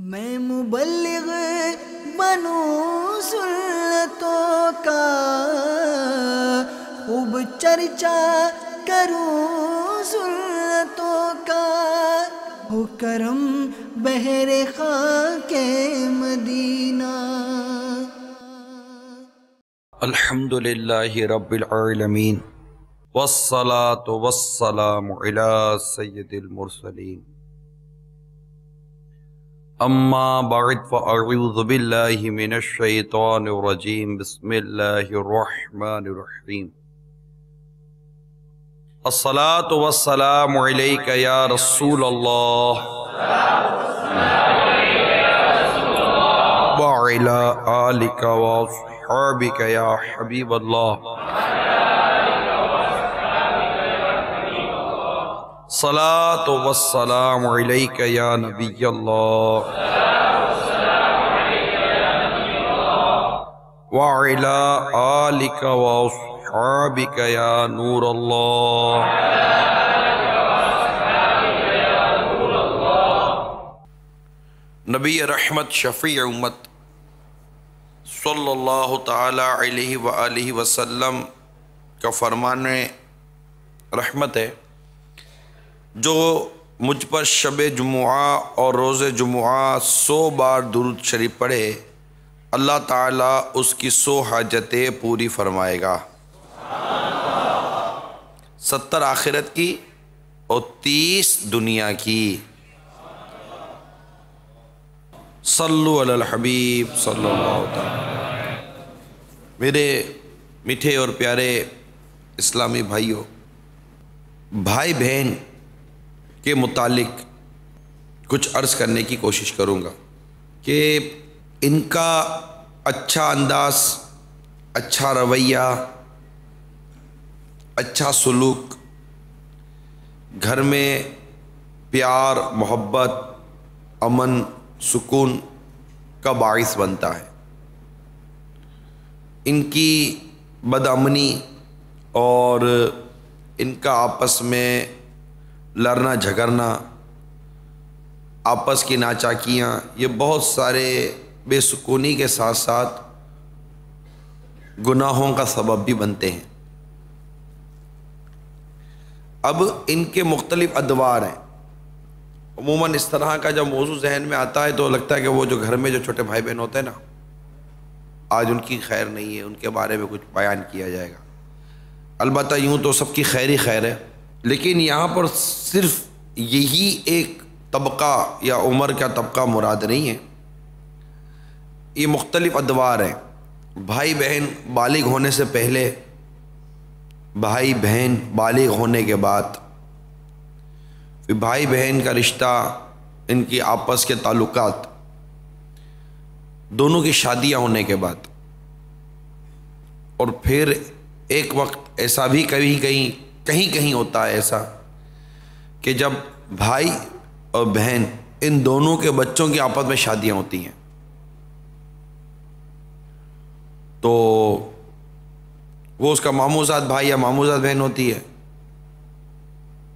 मैं मुबलिग बनूं सुन्नतों का खूब चर्चा करूं सुन्नतों का हो करम बहरे खा के मदीना अल्हम्दुलिल्लाह रब्बिल आलमीन वस्सलातु वस्सलामु अला सय्यदिल मुरसलीन अम्मा बाद फ़ारूज़बिल्लिमिनशैतरजीम बसमीम असलात वसलाम या रसूल अल्लाह आलिका वाबिका या हबीब अल्लाह सला तो वसलाम या नबी अल्लाह वाला आलिका या नूर अल्लाह नबी रहमत शफ़ी उम्मत सल्लल्लाहु ताला अलैहि वसल्लम का फरमान रहमत है जो मुझ पर शब जुमुआ और रोज़ जुमुआ सौ बार दुरुद शरीफ पढ़े अल्लाह ताला उसकी सो हाजतें पूरी फरमाएगा सत्तर आखिरत की और तीस दुनिया की सल्लु अल हबीब सल्लल्लाहु मेरे मीठे और प्यारे इस्लामी भाइयों भाई बहन के मुतालिक कुछ अर्ज़ करने की कोशिश करूँगा कि इनका अच्छा अंदाज अच्छा रवैया अच्छा सलूक घर में प्यार मोहब्बत अमन सुकून का बायस बनता है इनकी बदअमनी और इनका आपस में लड़ना झगड़ना आपस की नाचाकियाँ ये बहुत सारे बेसुकूनी के साथ साथ गुनाहों का सबब भी बनते हैं अब इनके मुख्तलिफ अदवार हैं अमूमन इस तरह का जब मौजू जहन में आता है तो लगता है कि वो जो घर में जो छोटे भाई बहन होते हैं ना आज उनकी खैर नहीं है उनके बारे में कुछ बयान किया जाएगा अलबत्त यूँ तो सबकी खैर ही खैर है लेकिन यहाँ पर सिर्फ यही एक तबका या उम्र का तबका मुराद नहीं है ये मुख्तलिफ अदवार हैं भाई बहन बालिग होने से पहले भाई बहन बालिग होने के बाद फिर भाई बहन का रिश्ता इनकी आपस के ताल्लुक दोनों की शादियां होने के बाद और फिर एक वक्त ऐसा भी कभी कहीं कहीं कहीं होता है ऐसा कि जब भाई और बहन इन दोनों के बच्चों की आपस में शादियां होती हैं तो वो उसका मामूजाद भाई या मामूजाद बहन होती है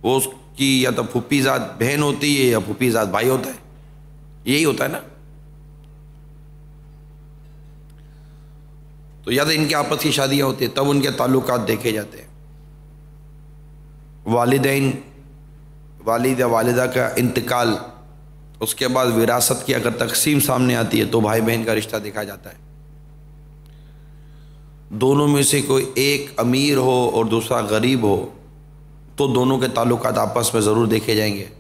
वो उसकी या तो फूफीजाद बहन होती है या फूफीजाद भाई होता है यही होता है ना तो या तो इनके आपस की शादियां होती है तब उनके ताल्लुकात देखे जाते हैं वालदेन वालद या वालदा का इंतकाल उसके बाद विरासत की अगर तकसीम सामने आती है तो भाई बहन का रिश्ता देखा जाता है दोनों में से कोई एक अमीर हो और दूसरा गरीब हो तो दोनों के ताल्लुक आपस में ज़रूर देखे जाएंगे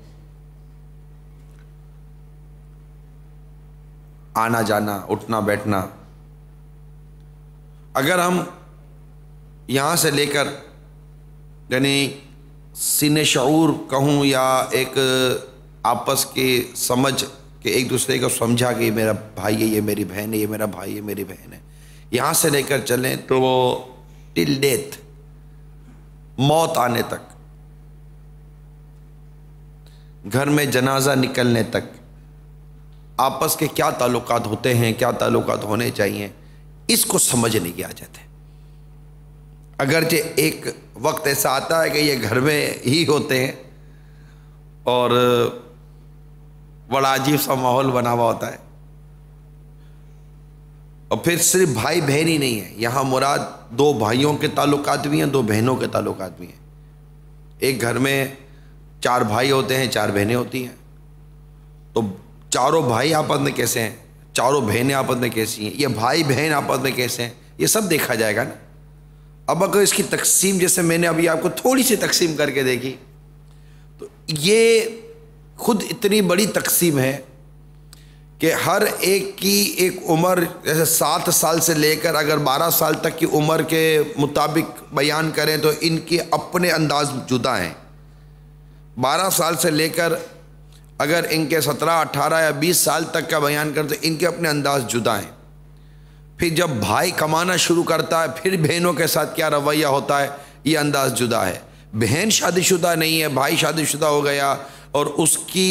आना जाना उठना बैठना अगर हम यहाँ से लेकर यानी सिन शूर कहूँ या एक आपस के समझ के एक दूसरे को समझा कि ये मेरा भाई है ये मेरी बहन है ये मेरा भाई है मेरी बहन है यहाँ से लेकर चलें तो वो टिल डेथ मौत आने तक घर में जनाजा निकलने तक आपस के क्या ताल्लुकात होते हैं क्या ताल्लुकात होने चाहिए इसको समझ नहीं आ जाते अगरचे एक वक्त ऐसा आता है कि ये घर में ही होते हैं और बड़ा अजीब सा माहौल बना हुआ होता है और फिर सिर्फ भाई बहन ही नहीं है यहाँ मुराद दो भाइयों के ताल्लुकात भी हैं दो बहनों के ताल्लुकात भी हैं एक घर में चार भाई होते हैं चार बहनें होती हैं तो चारों भाई आपस में कैसे हैं चारों बहनें आपस में कैसी हैं ये भाई बहन आपस में कैसे हैं ये सब देखा जाएगा ना अब अगर इसकी तकसीम जैसे मैंने अभी आपको थोड़ी सी तकसीम करके देखी तो ये खुद इतनी बड़ी तकसीम है कि हर एक की एक उम्र जैसे सात साल से लेकर अगर बारह साल तक की उम्र के मुताबिक बयान करें तो इनके अपने अंदाज जुदा हैं बारह साल से लेकर अगर इनके सत्रह अट्ठारह या बीस साल तक का बयान करें तो इनके अपने अंदाज जुदा हैं फिर जब भाई कमाना शुरू करता है फिर बहनों के साथ क्या रवैया होता है ये अंदाज जुदा है बहन शादीशुदा नहीं है भाई शादीशुदा हो गया और उसकी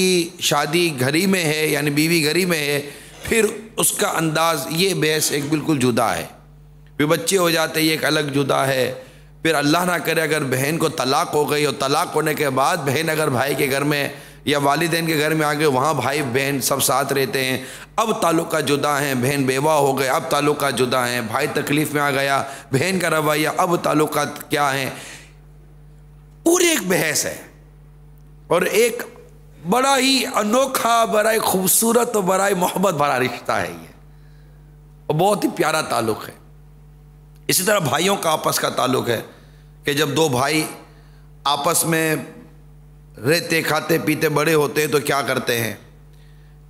शादी घरी में है यानी बीवी घरी में है फिर उसका अंदाज ये बहस एक बिल्कुल जुदा है फिर बच्चे हो जाते ये एक अलग जुदा है फिर अल्लाह ना करे अगर बहन को तलाक हो गई और तलाक होने के बाद बहन अगर भाई के घर में या वालदेन के घर में आ गए वहाँ भाई बहन सब साथ रहते हैं अब ताल्लुका जुदा हैं बहन बेवा हो गए अब ताल्लुका जुदा हैं भाई तकलीफ़ में आ गया बहन का रवैया अब ताल्लुका क्या हैं पूरी एक बहस है और एक बड़ा ही अनोखा बड़ा ही खूबसूरत और बड़ा ही मोहब्बत भरा रिश्ता है ये और बहुत ही प्यारा ताल्लुक़ है इसी तरह भाइयों का आपस का ताल्लुक़ है कि जब दो भाई आपस में रहते खाते पीते बड़े होते हैं तो क्या करते हैं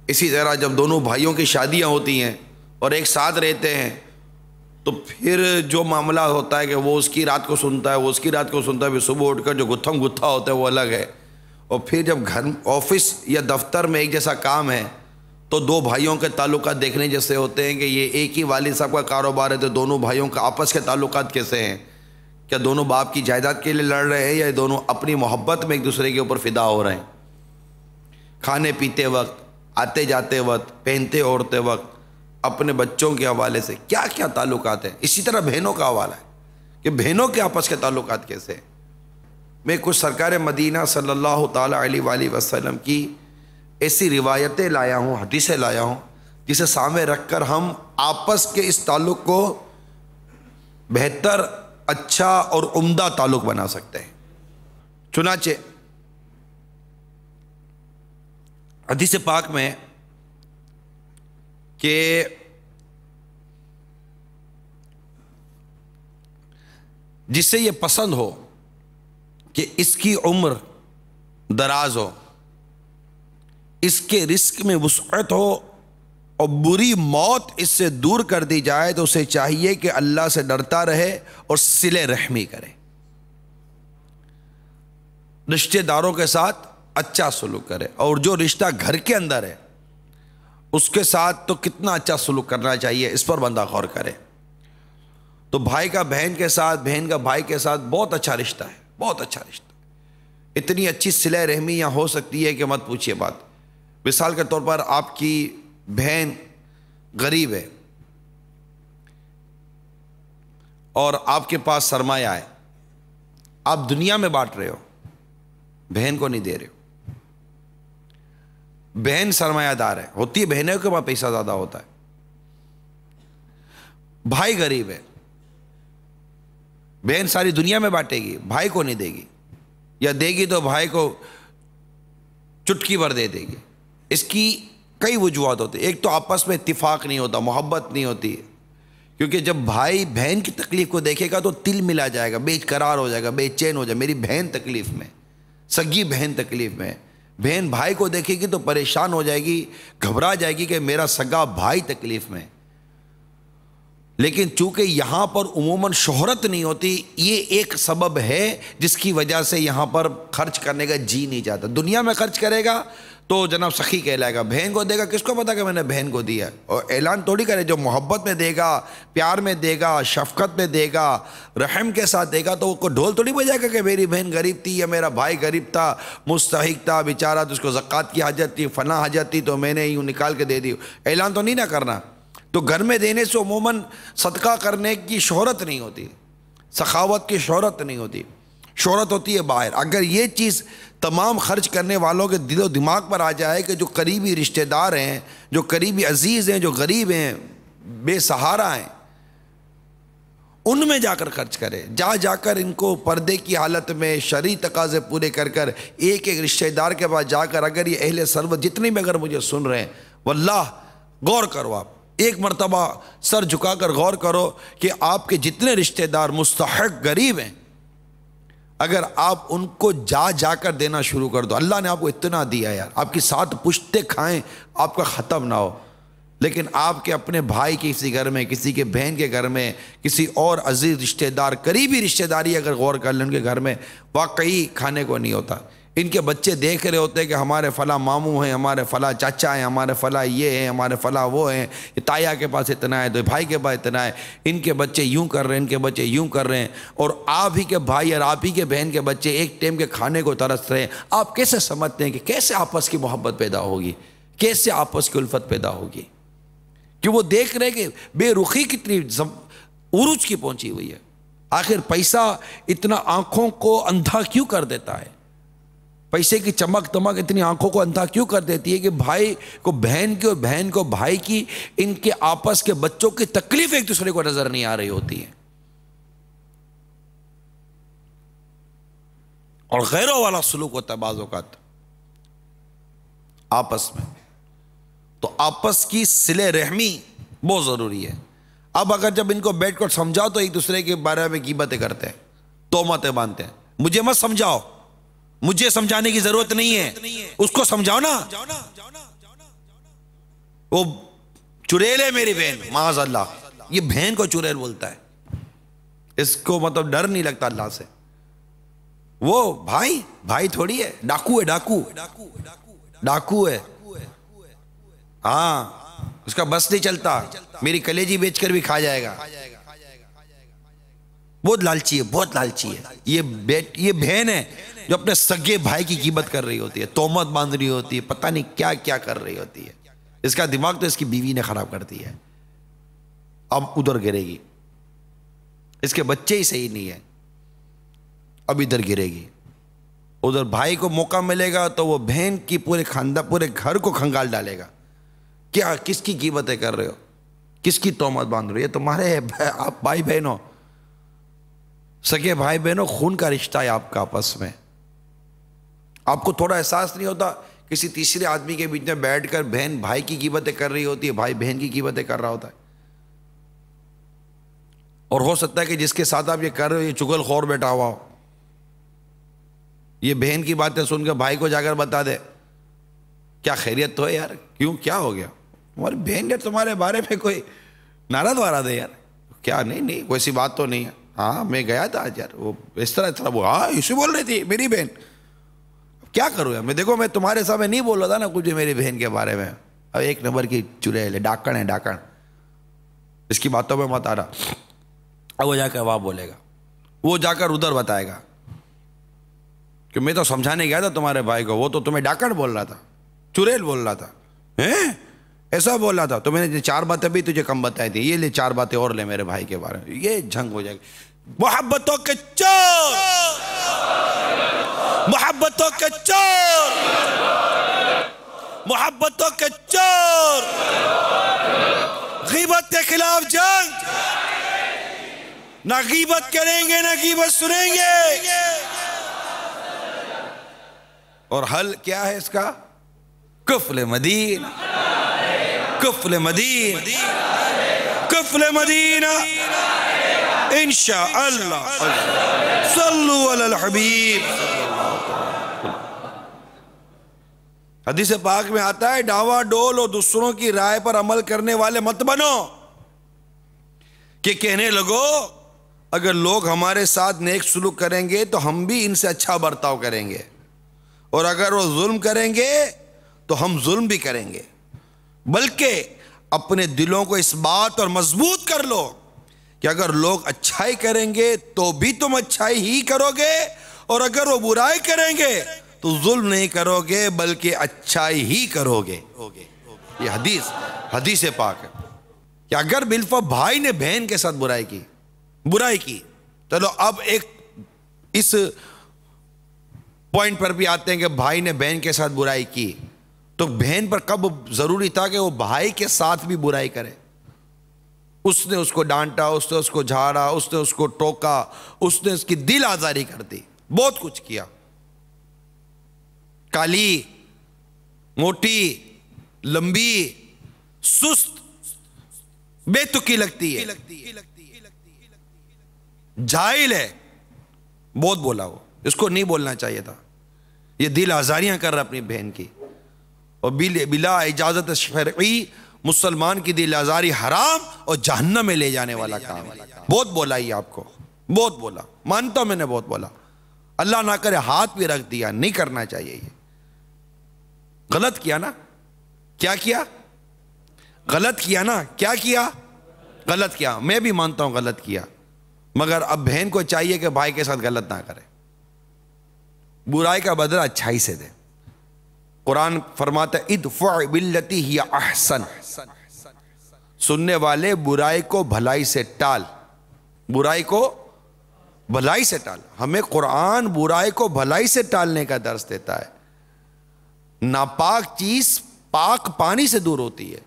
इसी तरह जब दोनों भाइयों की शादियां होती हैं और एक साथ रहते हैं तो फिर जो मामला होता है कि वो उसकी रात को सुनता है वो उसकी रात को सुनता है फिर सुबह उठकर जो गुत्थम गुत्था होता है वो अलग है और फिर जब घर ऑफिस या दफ्तर में एक जैसा काम है तो दो भाइयों के ताल्लुक देखने जैसे होते हैं कि ये एक ही वालिद साहब का कारोबार है तो दोनों भाइयों का आपस के ताल्लुक कैसे हैं क्या दोनों बाप की जायदाद के लिए लड़ रहे हैं या दोनों अपनी मोहब्बत में एक दूसरे के ऊपर फिदा हो रहे हैं खाने पीते वक्त आते जाते वक्त पहनते ओढ़ते वक्त अपने बच्चों के हवाले से क्या क्या ताल्लुक हैं इसी तरह बहनों का हवाला है कि बहनों के आपस के ताल्लुक कैसे हैं मैं कुछ सरकार मदीना सल्लल्लाहु सल्ला वसल्लम की ऐसी रिवायतें लाया हूँ हदीसें लाया हूँ जिसे सामने रख कर हम आपस के इस ताल्लुक़ को बेहतर अच्छा और उम्दा ताल्लुक बना सकते हैं चुनाचे अधिस पाक में के जिससे ये पसंद हो कि इसकी उम्र दराज हो इसके रिस्क में वसअत हो और बुरी मौत इससे दूर कर दी जाए तो उसे चाहिए कि अल्लाह से डरता रहे और सिले रहमी करे रिश्तेदारों के साथ अच्छा सलूक करे और जो रिश्ता घर के अंदर है उसके साथ तो कितना अच्छा सलूक करना चाहिए इस पर बंदा गौर करे तो भाई का बहन के साथ बहन का भाई के साथ बहुत अच्छा रिश्ता है बहुत अच्छा रिश्ता इतनी अच्छी सिले रहमी यहाँ हो सकती है कि मत पूछिए बात मिसाल के तौर पर आपकी बहन गरीब है और आपके पास सरमाया है आप दुनिया में बांट रहे हो बहन को नहीं दे रहे हो बहन सरमायादार है होती है बहनों के पास पैसा ज्यादा होता है भाई गरीब है बहन सारी दुनिया में बांटेगी भाई को नहीं देगी या देगी तो भाई को चुटकी भर दे देगी इसकी कई वजूहत होते एक तो आपस में इतफाक़ नहीं होता मोहब्बत नहीं होती क्योंकि जब भाई बहन की तकलीफ़ को देखेगा तो तिल मिला जाएगा बेकरार हो जाएगा बेचैन हो जाएगा मेरी बहन तकलीफ़ में सगी बहन तकलीफ़ में बहन भाई को देखेगी तो परेशान हो जाएगी घबरा जाएगी कि मेरा सगा भाई तकलीफ़ में लेकिन चूंकि यहाँ पर उमूमन शोहरत नहीं होती ये एक सबब है जिसकी वजह से यहाँ पर खर्च करने का जी नहीं जाता दुनिया में खर्च करेगा तो जनाब सखी कहलाएगा बहन को देगा किसको पता कि मैंने बहन को दिया और ऐलान थोड़ी करे जो मोहब्बत में देगा प्यार में देगा शफकत में देगा रहम के साथ देगा तो उसको ढोल थोड़ी बजाएगा कि मेरी बहन गरीब थी या मेरा भाई गरीब था मुस्तक था बेचारा तो उसको ज़क़ात की हाजत थी फना हाजत थी तो मैंने यूँ निकाल के दे दी ऐलान तो नहीं ना करना तो घर में देने से अमूमन सदका करने की शहरत नहीं होती सखावत की शहरत नहीं होती शहरत होती है बाहर अगर ये चीज़ तमाम खर्च करने वालों के दिलो दिमाग पर आ जाए कि जो करीबी रिश्तेदार हैं जो करीबी अजीज़ हैं जो गरीब हैं बेसहारा हैं उनमें जाकर खर्च करें जा जाकर इनको पर्दे की हालत में शरी तकाजे पूरे कर कर एक एक रिश्तेदार के पास जाकर अगर ये अहल सर्व जितने भी अगर मुझे सुन रहे हैं वल्लाह गौर करो आप एक मरतबा सर झुकाकर गौर करो कि आपके जितने रिश्तेदार मुस्तक गरीब हैं अगर आप उनको जा जाकर देना शुरू कर दो अल्लाह ने आपको इतना दिया यार आपकी साथ पुश्ते खाएं आपका ख़त्म ना हो लेकिन आपके अपने भाई के किसी घर में किसी के बहन के घर में किसी और अजीज़ रिश्तेदार करीबी रिश्तेदारी अगर गौर कर लें उनके घर में वाकई खाने को नहीं होता इनके बच्चे देख रहे होते हैं कि हमारे फ़ला मामू हैं हमारे फ़ला चाचा हैं हमारे फ़ला ये हैं हमारे फ़ला वो हैं ताया के पास इतना है तो भाई के पास इतना है इनके बच्चे यूँ कर रहे हैं इनके बच्चे यूँ कर रहे हैं और आप ही के भाई और आप ही के बहन के बच्चे एक टाइम के खाने को तरस रहे हैं आप कैसे समझते हैं कि कैसे आपस की मोहब्बत पैदा होगी कैसे आपस की उल्फत पैदा होगी कि वो देख रहे हैं कि बेरुखी कितनी उरूज की पहुंची हुई है आखिर पैसा इतना आंखों को अंधा क्यों कर देता है पैसे की चमक तमक इतनी आंखों को अंधा क्यों कर देती है कि भाई को बहन की और बहन को भाई की इनके आपस के बच्चों की तकलीफ एक दूसरे को नजर नहीं आ रही होती है और गैरों वाला सलूक होता है बाजों का तो। आपस में तो आपस की सिले रहमी बहुत ज़रूरी है अब अगर जब इनको बैठकर समझाओ तो एक दूसरे के बारे में कीमतें करते हैं तोमतें बांधते हैं मुझे मत समझाओ मुझे समझाने की जरूरत नहीं है उसको समझाओ ना वो चुड़ैल है मेरी बहन माज अल्लाह ये बहन को चुड़ैल बोलता है इसको मतलब डर नहीं लगता अल्लाह से वो भाई भाई थोड़ी है डाकू है डाकू डाकू है हाँ उसका बस नहीं चलता मेरी कलेजी बेचकर भी खा जाएगा बहुत लालची है बहुत लालची है ये बेट ये बहन है जो अपने सगे भाई की कीमत कर रही होती है तोहमत बांध रही होती है पता नहीं क्या क्या कर रही होती है इसका दिमाग तो इसकी बीवी ने खराब कर दिया है अब उधर गिरेगी इसके बच्चे ही सही नहीं है अब इधर गिरेगी उधर भाई को मौका मिलेगा तो वो बहन की पूरे खानदान पूरे घर को खंगाल डालेगा क्या किसकी कीमतें कर रहे हो किसकी तोहमत बांध रही है तुम्हारे आप भाई बहन हो सके भाई बहनों खून का रिश्ता है आपका आपस में आपको थोड़ा एहसास नहीं होता किसी तीसरे आदमी के बीच में बैठकर बहन भाई की कीमतें कर रही होती है भाई बहन की कीमतें कर रहा होता है और हो सकता है कि जिसके साथ आप ये कर रहे हो ये चुगल खोर बैठा हुआ हो ये बहन की बातें सुनकर भाई को जाकर बता दे क्या खैरियत तो है यार क्यों क्या हो गया हमारी बहन ने तुम्हारे बारे में कोई नाराज वारा दे यार क्या नहीं नहीं कोई सी बात तो नहीं है हाँ मैं गया था आज यार वो इस तरह इस तरह हाँ इसी बोल रही थी मेरी बहन क्या करूँ यार मैं देखो मैं तुम्हारे सामने नहीं बोल रहा था ना कुछ मेरी बहन के बारे में अब एक नंबर की चुड़ैल है डाकण है डाकण इसकी बातों में मत रहा अब वो जाकर वहाँ बोलेगा वो जाकर उधर बताएगा कि मैं तो समझाने गया था तुम्हारे भाई को वो तो तुम्हें डाकण बोल रहा था चुड़ैल बोल रहा था हैं ऐसा बोला था तो मैंने चार बातें भी तुझे कम बताई थी ये ले चार बातें और ले मेरे भाई के बारे में ये जंग हो जाएगी मोहब्बतों के चोर मोहब्बतों के चोर मोहब्बतों के चोर गीबत के खिलाफ जंग ना गीबत करेंगे ना गीबत सुनेंगे और हल क्या है इसका कुफल मदीना कुफल मदीन कफल मदीना अल्लाह हबीब हदीस पाक में आता है डावा डोल और दूसरों की राय पर अमल करने वाले मत बनो कि कहने लगो अगर लोग हमारे साथ नेक सुलूक करेंगे तो हम भी इनसे अच्छा बर्ताव करेंगे और अगर वो जुल्म करेंगे तो हम जुल्म भी करेंगे बल्कि अपने दिलों को इस बात और मजबूत कर लो कि अगर लोग अच्छाई करेंगे तो भी तुम अच्छाई ही करोगे और अगर वो बुराई करेंगे तो जुल्म नहीं करोगे बल्कि अच्छाई ही करोगे ये हदीस हदीस पाक है कि अगर बिल्फा भाई ने बहन के साथ बुराई की बुराई की चलो अब एक इस पॉइंट पर भी आते हैं कि भाई ने बहन के साथ बुराई की तो बहन पर कब जरूरी था कि वो भाई के साथ भी बुराई करे उसने उसको डांटा उसने उसको झाड़ा उसने उसको टोका उसने उसकी दिल आजारी कर दी बहुत कुछ किया काली मोटी लंबी सुस्त बेतुकी लगती है जाहिल है बहुत बोला वो इसको नहीं बोलना चाहिए था ये दिल आजारियां कर रहा अपनी बहन की और बिल बिला इजाज़त शरी मुसलमान की दिल आज़ारी हराम और जहन्नम में ले जाने वाला काम बहुत बोला ये आपको बहुत बोला मानता हूं मैंने बहुत बोला अल्लाह ना करे हाथ भी रख दिया नहीं करना चाहिए ये गलत किया ना क्या किया गलत किया ना क्या किया गलत किया मैं भी मानता हूं गलत किया मगर अब बहन को चाहिए कि भाई के साथ गलत ना करे बुराई का बदला अच्छाई से दे कुरान फरमाता इद बिल्लती ही अहसन सुनने वाले बुराई को भलाई से टाल बुराई को भलाई से टाल हमें कुरान बुराई को भलाई से टालने का दर्श देता है नापाक चीज पाक पानी से दूर होती है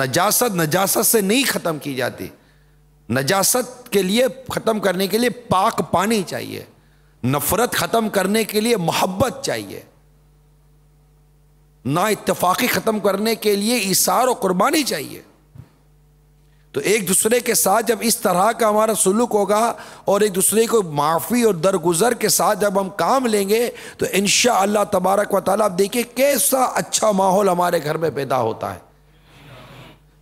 नजासत नजासत से नहीं ख़त्म की जाती नजासत के लिए ख़त्म करने के लिए पाक पानी चाहिए नफ़रत ख़त्म करने के लिए मोहब्बत चाहिए ना इतफाक़ी ख़त्म करने के लिए इशार और कुर्बानी चाहिए तो एक दूसरे के साथ जब इस तरह का हमारा सलूक होगा और एक दूसरे को माफ़ी और दरगुजर के साथ जब हम काम लेंगे तो इन अल्लाह तबारक व ताली आप देखिए कैसा अच्छा माहौल हमारे घर में पैदा होता है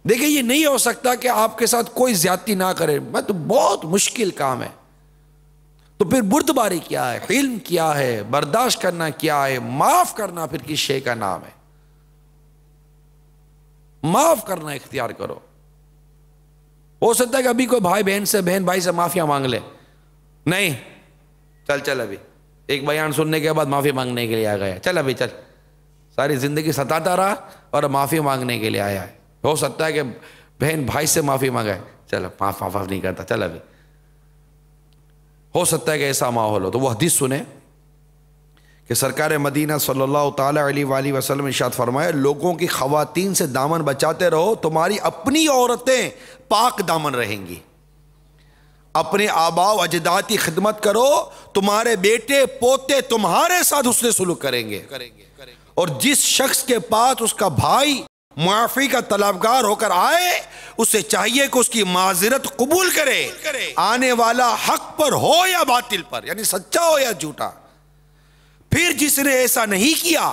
देखिए ये नहीं हो सकता कि आपके साथ कोई ज़्यादती ना करे मैं तो बहुत मुश्किल काम है तो फिर बुर्दबारी क्या है इल्म क्या है बर्दाश्त करना क्या है माफ करना फिर किस शे का नाम है माफ करना इख्तियार करो हो सकता है कि अभी कोई भाई बहन से बहन भाई से माफिया मांग ले नहीं चल चल अभी एक बयान सुनने के बाद माफी मांगने के लिए आ गया चल अभी चल सारी जिंदगी सताता रहा और माफी मांगने के लिए आया है हो सकता है कि बहन भाई से माफी मांगा है चलो माफ माफ नहीं करता चल अभी हो सकता है कि ऐसा माहौल हो तो वह हदीस सुने कि सरकार मदीना सल्लल्लाहु अलैहि वसल्लम इशात फरमाया लोगों की खवातीन से दामन बचाते रहो तुम्हारी अपनी औरतें पाक दामन रहेंगी अपने आबाव अजदाद की खिदमत करो तुम्हारे बेटे पोते तुम्हारे साथ उसने सुलूक करेंगे करेंगे और जिस शख्स के पास उसका भाई मुआफ़ी का तलबगार होकर आए उसे चाहिए कि उसकी माजरत कबूल करे आने वाला हक पर हो या बातिल पर यानी सच्चा हो या झूठा फिर जिसने ऐसा नहीं किया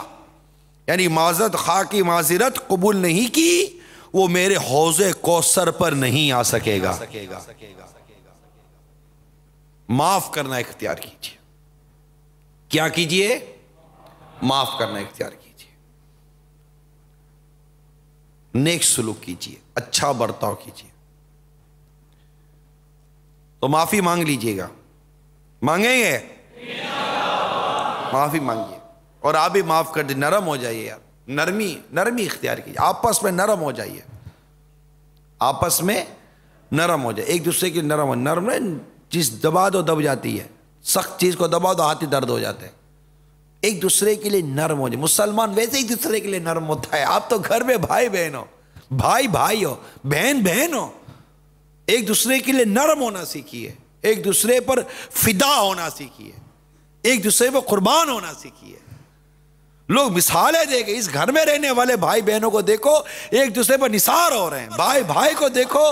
यानी माजरत खा की माजरत कबूल नहीं की वो मेरे हौजे कोसर पर नहीं आ सकेगा माफ करना इख्तियार कीजिए क्या कीजिए माफ करना इख्तियार कीजिए नेक सुलूक कीजिए अच्छा बर्ताव कीजिए तो माफी मांग लीजिएगा मांगेंगे माफी मांगिए और आप भी माफ कर दे नरम हो जाइए यार नरमी नरमी इख्तियार कीजिए आपस में नरम हो जाइए आपस में नरम हो जाए एक दूसरे की नरम हो नरम चीज दबा दो दब जाती है सख्त चीज़ को दबा दो हाथी दर्द हो जाते हैं एक दूसरे के लिए नर्म हो जाए मुसलमान वैसे एक दूसरे के लिए नर्म होता है आप तो घर में भाई बहन हो भाई भाई हो बहन बहन हो एक दूसरे के लिए नर्म होना सीखिए एक दूसरे पर फिदा होना सीखिए एक दूसरे पर कुर्बान होना सीखिए लोग मिसालें देंगे इस घर में रहने वाले भाई बहनों को देखो एक दूसरे पर निसार हो रहे हैं भाई भाई को देखो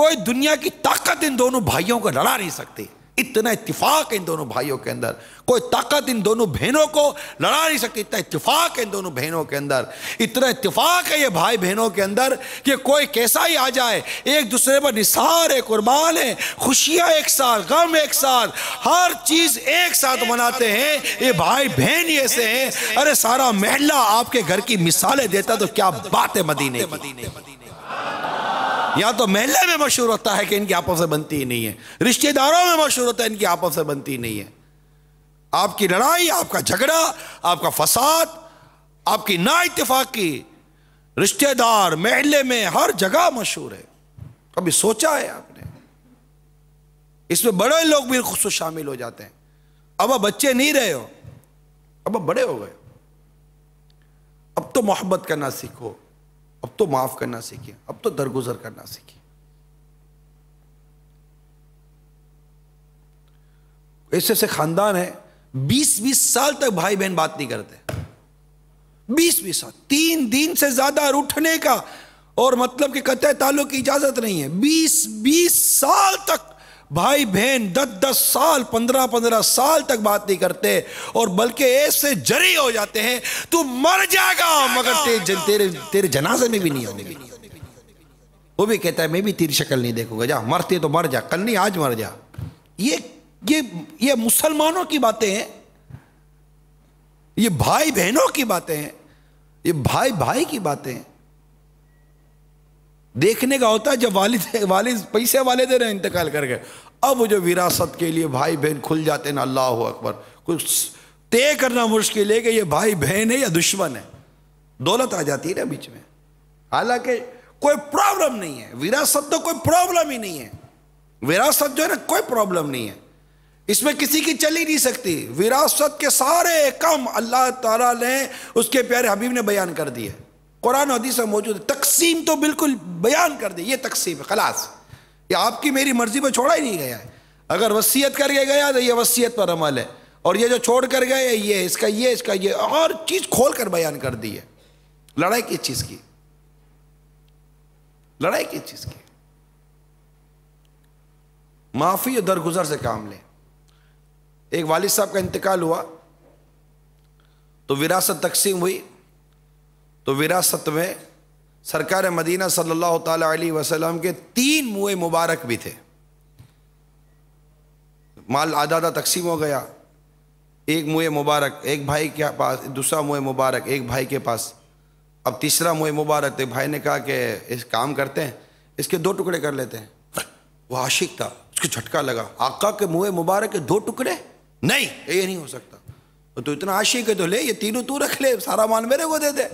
कोई दुनिया की ताकत इन दोनों भाइयों को लड़ा नहीं सकती इतना इतफाक इन दोनों भाइयों के अंदर कोई ताकत इन दोनों बहनों को लड़ा नहीं सकती इतना इतफाक इन दोनों बहनों के अंदर इतना इतफाक है ये भाई बहनों के अंदर कि कोई कैसा ही आ जाए एक दूसरे पर निसार है कुर्बान है खुशियाँ एक साथ गम एक साथ हर चीज़ एक साथ मनाते हैं ये भाई बहन ही ऐसे हैं अरे सारा महिला आपके घर की मिसालें देता तो क्या बात है मदीने मदीने या तो महल में मशहूर होता है कि इनकी आपस में बनती ही नहीं है रिश्तेदारों में मशहूर होता है इनकी आपस में बनती ही नहीं है आपकी लड़ाई आपका झगड़ा आपका फसाद आपकी ना इतफाकी रिश्तेदार महल में हर जगह मशहूर है कभी सोचा है आपने इसमें बड़े लोग भी खुद शामिल हो जाते हैं अब अब बच्चे नहीं रहे हो अब अब बड़े हो गए अब तो मोहब्बत करना सीखो अब तो माफ करना सीखिए अब तो दरगुजर करना सीखिए ऐसे ऐसे खानदान है बीस बीस साल तक भाई बहन बात नहीं करते बीस बीस साल तीन दिन से ज्यादा उठने का और मतलब कि कतः ताल्लुक की इजाजत नहीं है बीस बीस साल तक भाई बहन दस दस साल पंद्रह पंद्रह साल तक बात नहीं करते और बल्कि ऐसे जरी हो जाते हैं तू मर जाएगा मगर ते, तेरे तेरे जनाजे में भी नहीं होने वो भी कहता है मैं भी तेरी शक्ल नहीं देखूंगा जा मरते तो मर जा कल नहीं आज मर जा ये ये ये मुसलमानों की बातें हैं ये भाई बहनों की बातें हैं ये भाई भाई की बातें हैं देखने का होता है जब वालिद वालिद पैसे वाले दे रहे हैं इंतकाल कर गए अब वो जो विरासत के लिए भाई बहन खुल जाते हैं ना अल्लाह अकबर कुछ तय करना मुश्किल है कि ये भाई बहन है या दुश्मन है दौलत आ जाती है ना बीच में हालांकि कोई प्रॉब्लम नहीं है विरासत तो कोई प्रॉब्लम ही नहीं है विरासत जो है ना कोई प्रॉब्लम नहीं है इसमें किसी की चली नहीं सकती विरासत के सारे कम अल्लाह तला ने उसके प्यारे हबीब ने बयान कर दिए कुरान हदीस में मौजूद है तकसीम तो बिल्कुल बयान कर दी ये तकसीम है खलास ये आपकी मेरी मर्जी पर छोड़ा ही नहीं गया है अगर वसीयत करके गया तो ये वसीयत पर अमल है और ये जो छोड़ कर गए ये इसका ये इसका ये और चीज़ खोल कर बयान कर दी है लड़ाई किस चीज़ की लड़ाई किस चीज़ की माफ़ी और दरगुजर से काम ले एक वालिद साहब का इंतकाल हुआ तो विरासत तकसीम हुई तो विरासत में सरकार मदीना सल्लल्लाहु अलैहि वसल्लम के तीन मुए मुबारक भी थे माल आधा आधा तकसीम हो गया एक मुए मुबारक एक भाई के पास दूसरा मुए मुबारक एक भाई के पास अब तीसरा मुए मुबारक थे तो भाई ने कहा कि इस काम करते हैं इसके दो टुकड़े कर लेते हैं वह आशिक था उसको झटका लगा आका के मुए मुबारक के दो टुकड़े नहीं ये नहीं हो सकता तो इतना आशिक है तो ले ये तीनों तू रख ले सारा मान मेरे को दे दे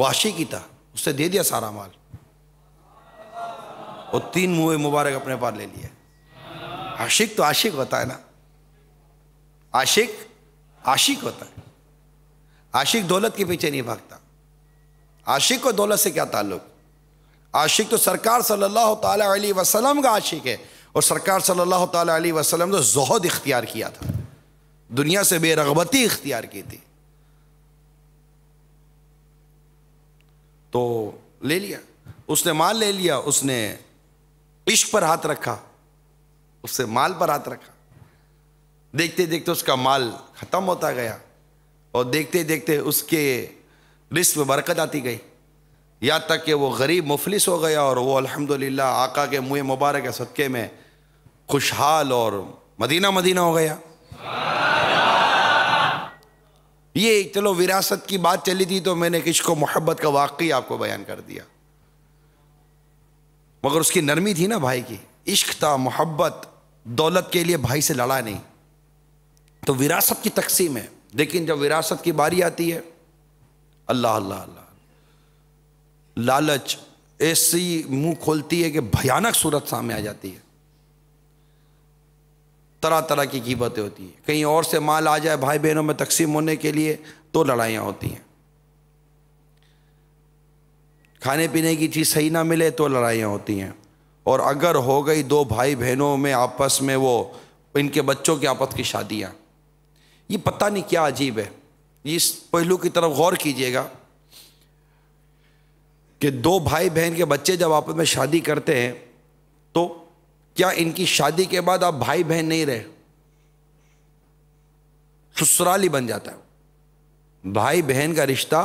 वो ही था उससे दे दिया सारा माल और तीन मुँह मुबारक अपने पार ले लिया आशिक तो आशिक होता है ना आशिक आशिक होता है आशिक दौलत के पीछे नहीं भागता आशिक को दौलत से क्या ताल्लुक आशिक तो सरकार सल्लल्लाहु अलैहि वसल्लम का आशिक है और सरकार सल्लल्लाहु अलैहि वसल्लम ने तो जहद इख्तियार किया था दुनिया से बेरगबती इख्तियार की थी तो ले लिया उसने माल ले लिया उसने इश्क पर हाथ रखा उससे माल पर हाथ रखा देखते देखते उसका माल ख़त्म होता गया और देखते देखते उसके रिस्क में बरकत आती गई यहाँ तक कि वो गरीब मुफलिस हो गया और वो अल्हम्दुलिल्लाह आका के मुँह मुबारक सदक़े में खुशहाल और मदीना मदीना हो गया ये चलो विरासत की बात चली थी तो मैंने किसको मोहब्बत का वाकई आपको बयान कर दिया मगर उसकी नरमी थी ना भाई की इश्क था मोहब्बत दौलत के लिए भाई से लड़ा नहीं तो विरासत की तकसीम है लेकिन जब विरासत की बारी आती है अल्लाह अल्लाह अल्लाह लालच ऐसी मुंह खोलती है कि भयानक सूरत सामने आ जाती है तरह तरह की कीमतें होती हैं कहीं और से माल आ जाए भाई बहनों में तकसीम होने के लिए तो लड़ाइयाँ होती हैं खाने पीने की चीज़ सही ना मिले तो लड़ाइयाँ होती हैं और अगर हो गई दो भाई बहनों में आपस में वो इनके बच्चों के आपस की शादियाँ ये पता नहीं क्या अजीब है इस पहलू की तरफ गौर कीजिएगा कि दो भाई बहन के बच्चे जब आपस में शादी करते हैं तो क्या इनकी शादी के बाद आप भाई बहन नहीं रहे ससुराली बन जाता है भाई बहन का रिश्ता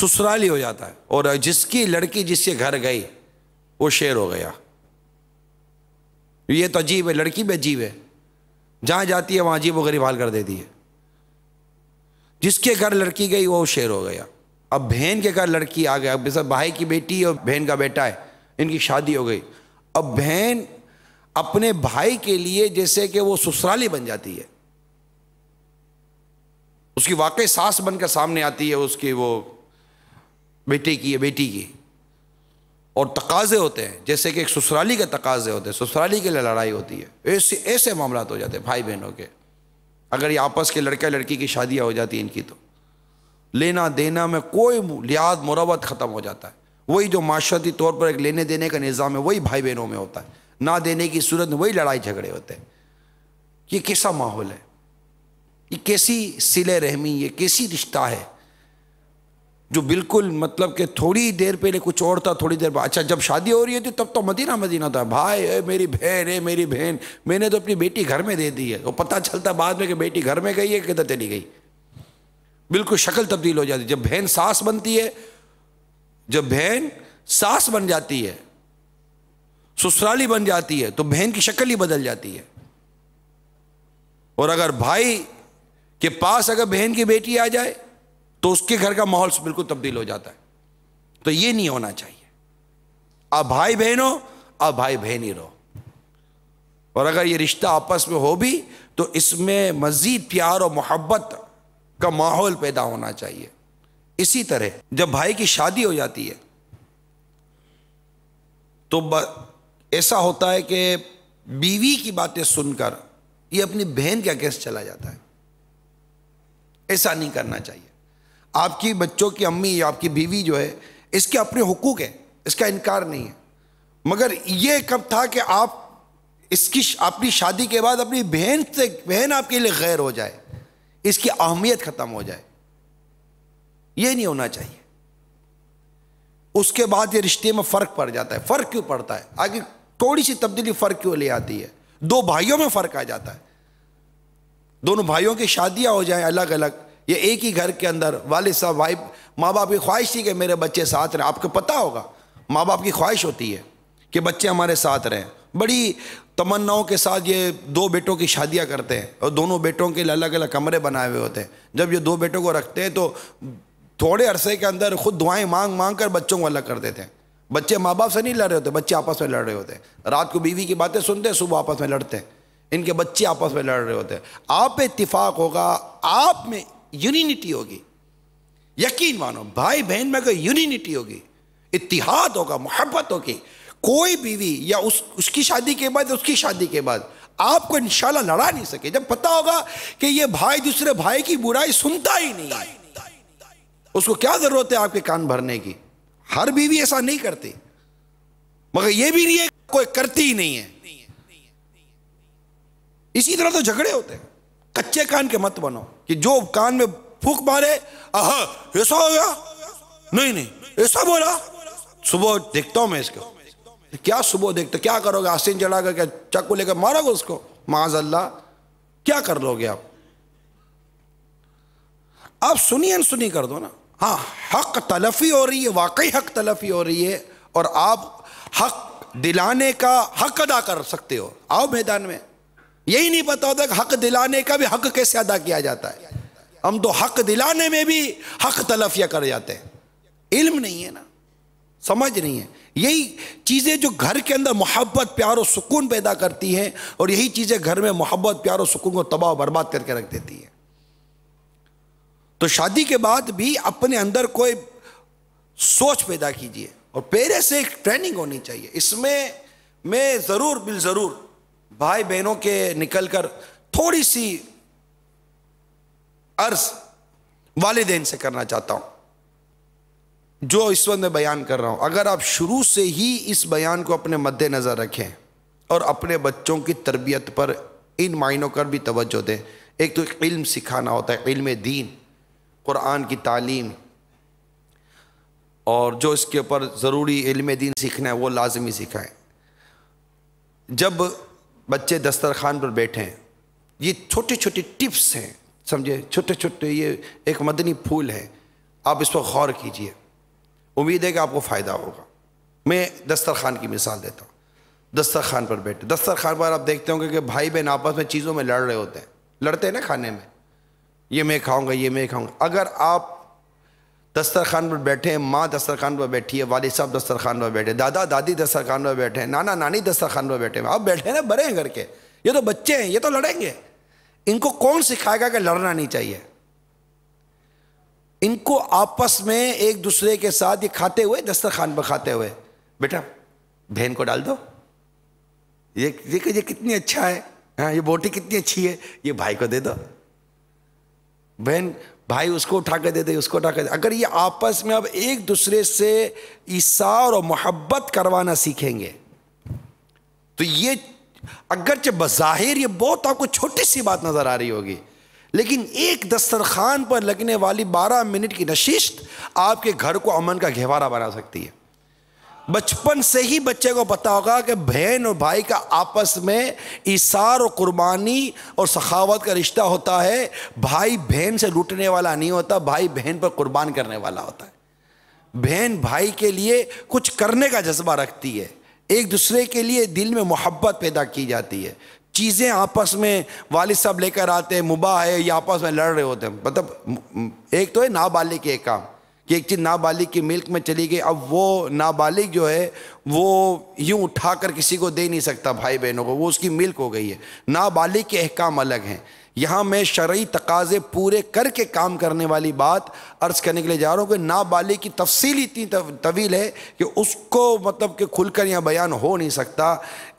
ससुराली हो जाता है और जिसकी लड़की जिसके घर गई वो शेर हो गया ये तो अजीब है लड़की भी अजीब है जहां जाती है वहां अजीब वो गरीब हाल कर देती है जिसके घर लड़की गई वो शेर हो गया अब बहन के घर लड़की आ गया अब जैसे भाई की बेटी और बहन का बेटा है इनकी शादी हो गई अब बहन अपने भाई के लिए जैसे कि वो ससुराली बन जाती है उसकी वाकई सास बनकर सामने आती है उसकी वो बेटे की या बेटी की और तकाजे होते हैं जैसे कि एक ससुराली के तकाजे होते हैं ससुराली के लिए लड़ाई होती है ऐसे ऐसे मामला हो जाते हैं भाई बहनों के अगर ये आपस के लड़का लड़की की शादियाँ हो जाती हैं इनकी तो लेना देना में कोई लिहाज मुरवत ख़त्म हो जाता है वही जो माशरती तौर पर एक लेने देने का निज़ाम है वही भाई बहनों में होता है ना देने की सूरत में वही लड़ाई झगड़े होते हैं ये कैसा माहौल है ये कैसी सिले रहमी ये कैसी रिश्ता है जो बिल्कुल मतलब कि थोड़ी देर पहले कुछ और था थोड़ी देर बाद अच्छा जब शादी हो रही होती तब तो मदीना मदीना था भाई ए मेरी बहन है मेरी बहन मैंने तो अपनी बेटी घर में दे दी है वो पता चलता बाद में कि बेटी घर में गई है किधर चली गई बिल्कुल शक्ल तब्दील हो जाती जब बहन सास बनती है जब बहन सास बन जाती है ससुराली बन जाती है तो बहन की शक्ल ही बदल जाती है और अगर भाई के पास अगर बहन की बेटी आ जाए तो उसके घर का माहौल बिल्कुल तब्दील हो जाता है तो ये नहीं होना चाहिए अब भाई बहन हो अब भाई बहन ही रहो और अगर ये रिश्ता आपस में हो भी तो इसमें मज़ीद प्यार और मोहब्बत का माहौल पैदा होना चाहिए इसी तरह जब भाई की शादी हो जाती है तो ऐसा होता है कि बीवी की बातें सुनकर ये अपनी बहन के अगेंस्ट चला जाता है ऐसा नहीं करना चाहिए आपकी बच्चों की अम्मी या आपकी बीवी जो है इसके अपने हुकूक है इसका इनकार नहीं है मगर ये कब था कि आप इसकी अपनी शादी के बाद अपनी बहन से बहन आपके लिए गैर हो जाए इसकी अहमियत ख़त्म हो जाए ये नहीं होना चाहिए उसके बाद ये रिश्ते में फ़र्क पड़ जाता है फ़र्क क्यों पड़ता है आगे थोड़ी सी तब्दीली फर्क क्यों ले आती है दो भाइयों में फर्क आ जाता है दोनों भाइयों की शादियां हो जाएं अलग अलग ये एक ही घर के अंदर वाले साहब भाई माँ बाप की ख्वाहिश थी कि मेरे बच्चे साथ रहें आपको पता होगा माँ बाप की ख्वाहिश होती है कि बच्चे हमारे साथ रहें बड़ी तमन्नाओं के साथ ये दो बेटों की शादियाँ करते हैं और दोनों बेटों के लिए अलग अलग कमरे बनाए हुए होते हैं जब ये दो बेटों को रखते हैं तो थोड़े अरसे के अंदर खुद दुआएं मांग मांग कर बच्चों को अलग कर देते हैं बच्चे माँ बाप से नहीं लड़ रहे होते बच्चे आपस में लड़ रहे होते रात को बीवी की बातें सुनते सुबह आपस में लड़ते हैं इनके बच्चे आपस में लड़ रहे होते हैं आप इतफाक होगा आप में यूनिटी होगी यकीन मानो भाई बहन में कोई यूनिटी होगी इतिहाद होगा मोहब्बत होगी कोई बीवी या उस उसकी शादी के बाद उसकी शादी के बाद आपको इंशाल्लाह लड़ा नहीं सके जब पता होगा कि ये भाई दूसरे भाई की बुराई सुनता ही नहीं उसको क्या ज़रूरत है आपके कान भरने की हर बीवी ऐसा नहीं करती मगर यह भी नहीं है कोई करती ही नहीं है इसी तरह तो झगड़े होते हैं कच्चे कान के मत बनो कि जो कान में फूक मारे आह ऐसा हो गया नहीं नहीं ऐसा बोला सुबह देखता हूं मैं इसको क्या सुबह देखते क्या करोगे आसिन चढ़ा करके चाकू लेकर मारोगे उसको माज अल्लाह क्या कर लोगे आप आप सुनिए सुनी कर दो ना हाँ हक तलफी हो रही है वाकई हक तलफी हो रही है और आप हक दिलाने का हक अदा कर सकते हो आओ मैदान में यही नहीं पता होता कि हक दिलाने का भी हक कैसे अदा किया जाता है हम तो हक दिलाने में भी हक तलफिया कर जाते हैं इल्म नहीं है ना समझ नहीं है यही चीज़ें जो घर के अंदर मोहब्बत प्यार और सुकून पैदा करती हैं और यही चीज़ें घर में मोहब्बत प्यार और सुकून को तबाह बर्बाद करके रख देती हैं तो शादी के बाद भी अपने अंदर कोई सोच पैदा कीजिए और पहले से एक ट्रेनिंग होनी चाहिए इसमें मैं ज़रूर बिल ज़रूर भाई बहनों के निकल कर थोड़ी सी अर्ज वालदेन से करना चाहता हूं जो इस वक्त मैं बयान कर रहा हूं अगर आप शुरू से ही इस बयान को अपने मद्देनज़र रखें और अपने बच्चों की तरबियत पर इन मायनों पर भी तवज्जो दें एक तो इल्म सिखाना होता है इल्म दीन कुरान की तालीम और जो इसके ऊपर ज़रूरी इल्म दीन सीखना है वो लाजमी सीखाएं जब बच्चे दस्तरखान पर बैठे हैं ये छोटे छोटे टिप्स हैं समझे छोटे छोटे ये एक मदनी फूल है आप इस पर गौर कीजिए उम्मीद है कि आपको फ़ायदा होगा मैं दस्तरखान की मिसाल देता हूँ दस्तरखान पर बैठे दस्तरखान पर आप देखते होंगे कि भाई बहन आपस में चीज़ों में लड़ रहे होते हैं लड़ते हैं ना खाने में ये मैं खाऊंगा ये मैं खाऊंगा अगर आप दस्तरखान पर बैठे हैं माँ दस्तरखान पर बैठी है वाले साहब दस्तरखान पर बैठे दादा दादी दस्तरखान पर बैठे हैं नाना नानी दस्तरखान पर बैठे हैं आप बैठे ना बड़े हैं घर के ये तो बच्चे हैं ये तो लड़ेंगे इनको कौन सिखाएगा कि लड़ना नहीं चाहिए इनको आपस में एक दूसरे के साथ ये खाते हुए दस्तरखान पर खाते हुए बेटा बहन को डाल दो ये देखो ये कितनी अच्छा है हाँ ये बोटी कितनी अच्छी है ये भाई को दे दो बहन भाई उसको उठा कर दे दे उसको उठा कर दे अगर ये आपस में अब एक दूसरे से ईसार और मोहब्बत करवाना सीखेंगे तो ये अगरचे बज़ाहिर ये बहुत आपको छोटी सी बात नज़र आ रही होगी लेकिन एक दस्तरखान पर लगने वाली 12 मिनट की नशिश आपके घर को अमन का घेवारा बना सकती है बचपन से ही बच्चे को पता होगा कि बहन और भाई का आपस में इशार और कुर्बानी और सखावत का रिश्ता होता है भाई बहन से लूटने वाला नहीं होता भाई बहन पर कुर्बान करने वाला होता है बहन भाई के लिए कुछ करने का जज्बा रखती है एक दूसरे के लिए दिल में मोहब्बत पैदा की जाती है चीज़ें आपस में वालिद साहब लेकर आते हैं मुबा है या आपस में लड़ रहे होते हैं मतलब एक तो है नाबालिग एक काम कि एक चीज़ नाबालिग की मिल्क में चली गई अब वो नाबालिग जो है वो यूँ उठा कर किसी को दे नहीं सकता भाई बहनों को वो उसकी मिल्क हो गई है नाबालिग के अहकाम अलग हैं यहाँ मैं शर्य तकाजे पूरे करके काम करने वाली बात अर्ज़ करने के लिए जा रहा हूँ कि नाबालिग की तफसील इतनी तवील है कि उसको मतलब कि खुलकर यहाँ बयान हो नहीं सकता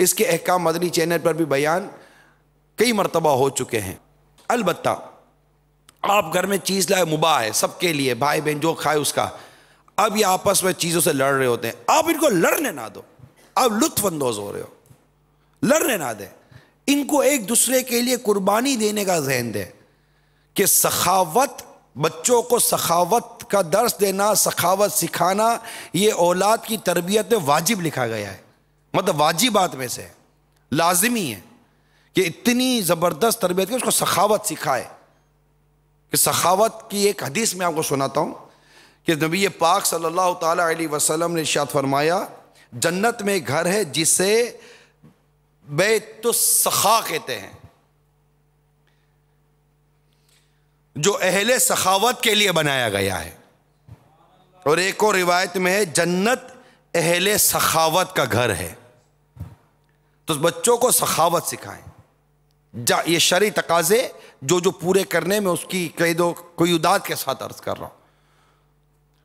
इसके अहकाम मदनी चैनल पर भी बयान कई मरतबा हो चुके हैं अलबत्ता आप घर में चीज़ लाए मुबा है सबके लिए भाई बहन जो खाए उसका अब ये आपस में चीज़ों से लड़ रहे होते हैं आप इनको लड़ने ना दो आप लुत्फानंदोज हो रहे हो लड़ने ना दें इनको एक दूसरे के लिए कुर्बानी देने का जहन दें कि सखावत बच्चों को सखावत का दर्स देना सखावत सिखाना ये औलाद की तरबियत में वाजिब लिखा गया है मतलब वाजिब बात में से लाजमी है कि इतनी ज़बरदस्त तरबियत की उसको सखावत सिखाए कि सखावत की एक हदीस में आपको सुनाता हूँ कि नबी पाक सल्लल्लाहु अलैहि वसल्लम ने शाद फरमाया जन्नत में घर है जिसे बेतुसखा कहते हैं जो अहले सखावत के लिए बनाया गया है और एक और रिवायत में है जन्नत अहले सखावत का घर है तो बच्चों को सखावत सिखाएं जा ये शरी तकाजे जो जो पूरे करने में उसकी कई दो कोई उदाद के साथ अर्ज कर रहा हूं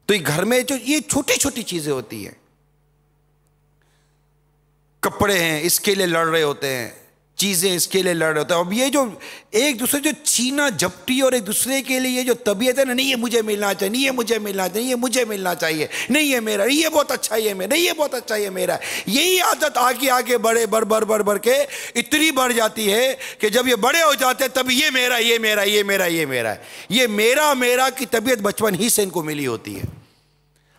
तो ये घर में जो ये छोटी छोटी चीजें होती हैं कपड़े हैं इसके लिए लड़ रहे होते हैं चीज़ें इसके लिए लड़ रहे होते हैं अब ये जो एक दूसरे जो छीना झपटी और एक दूसरे के लिए जो तबीयत है ना नहीं ये मुझे मिलना चाहिए नहीं ये मुझे मिलना चाहिए ये मुझे मिलना चाहिए नहीं ये मेरा ये बहुत अच्छा ये मेरा ये बहुत अच्छा ये मेरा यही आदत आगे आगे बढ़े बढ़ बढ़ बढ़ बढ़ के इतनी बढ़ जाती है कि जब ये बड़े हो जाते हैं तब ये मेरा ये मेरा ये मेरा ये मेरा है ये मेरा मेरा की तबीयत बचपन ही से इनको मिली होती है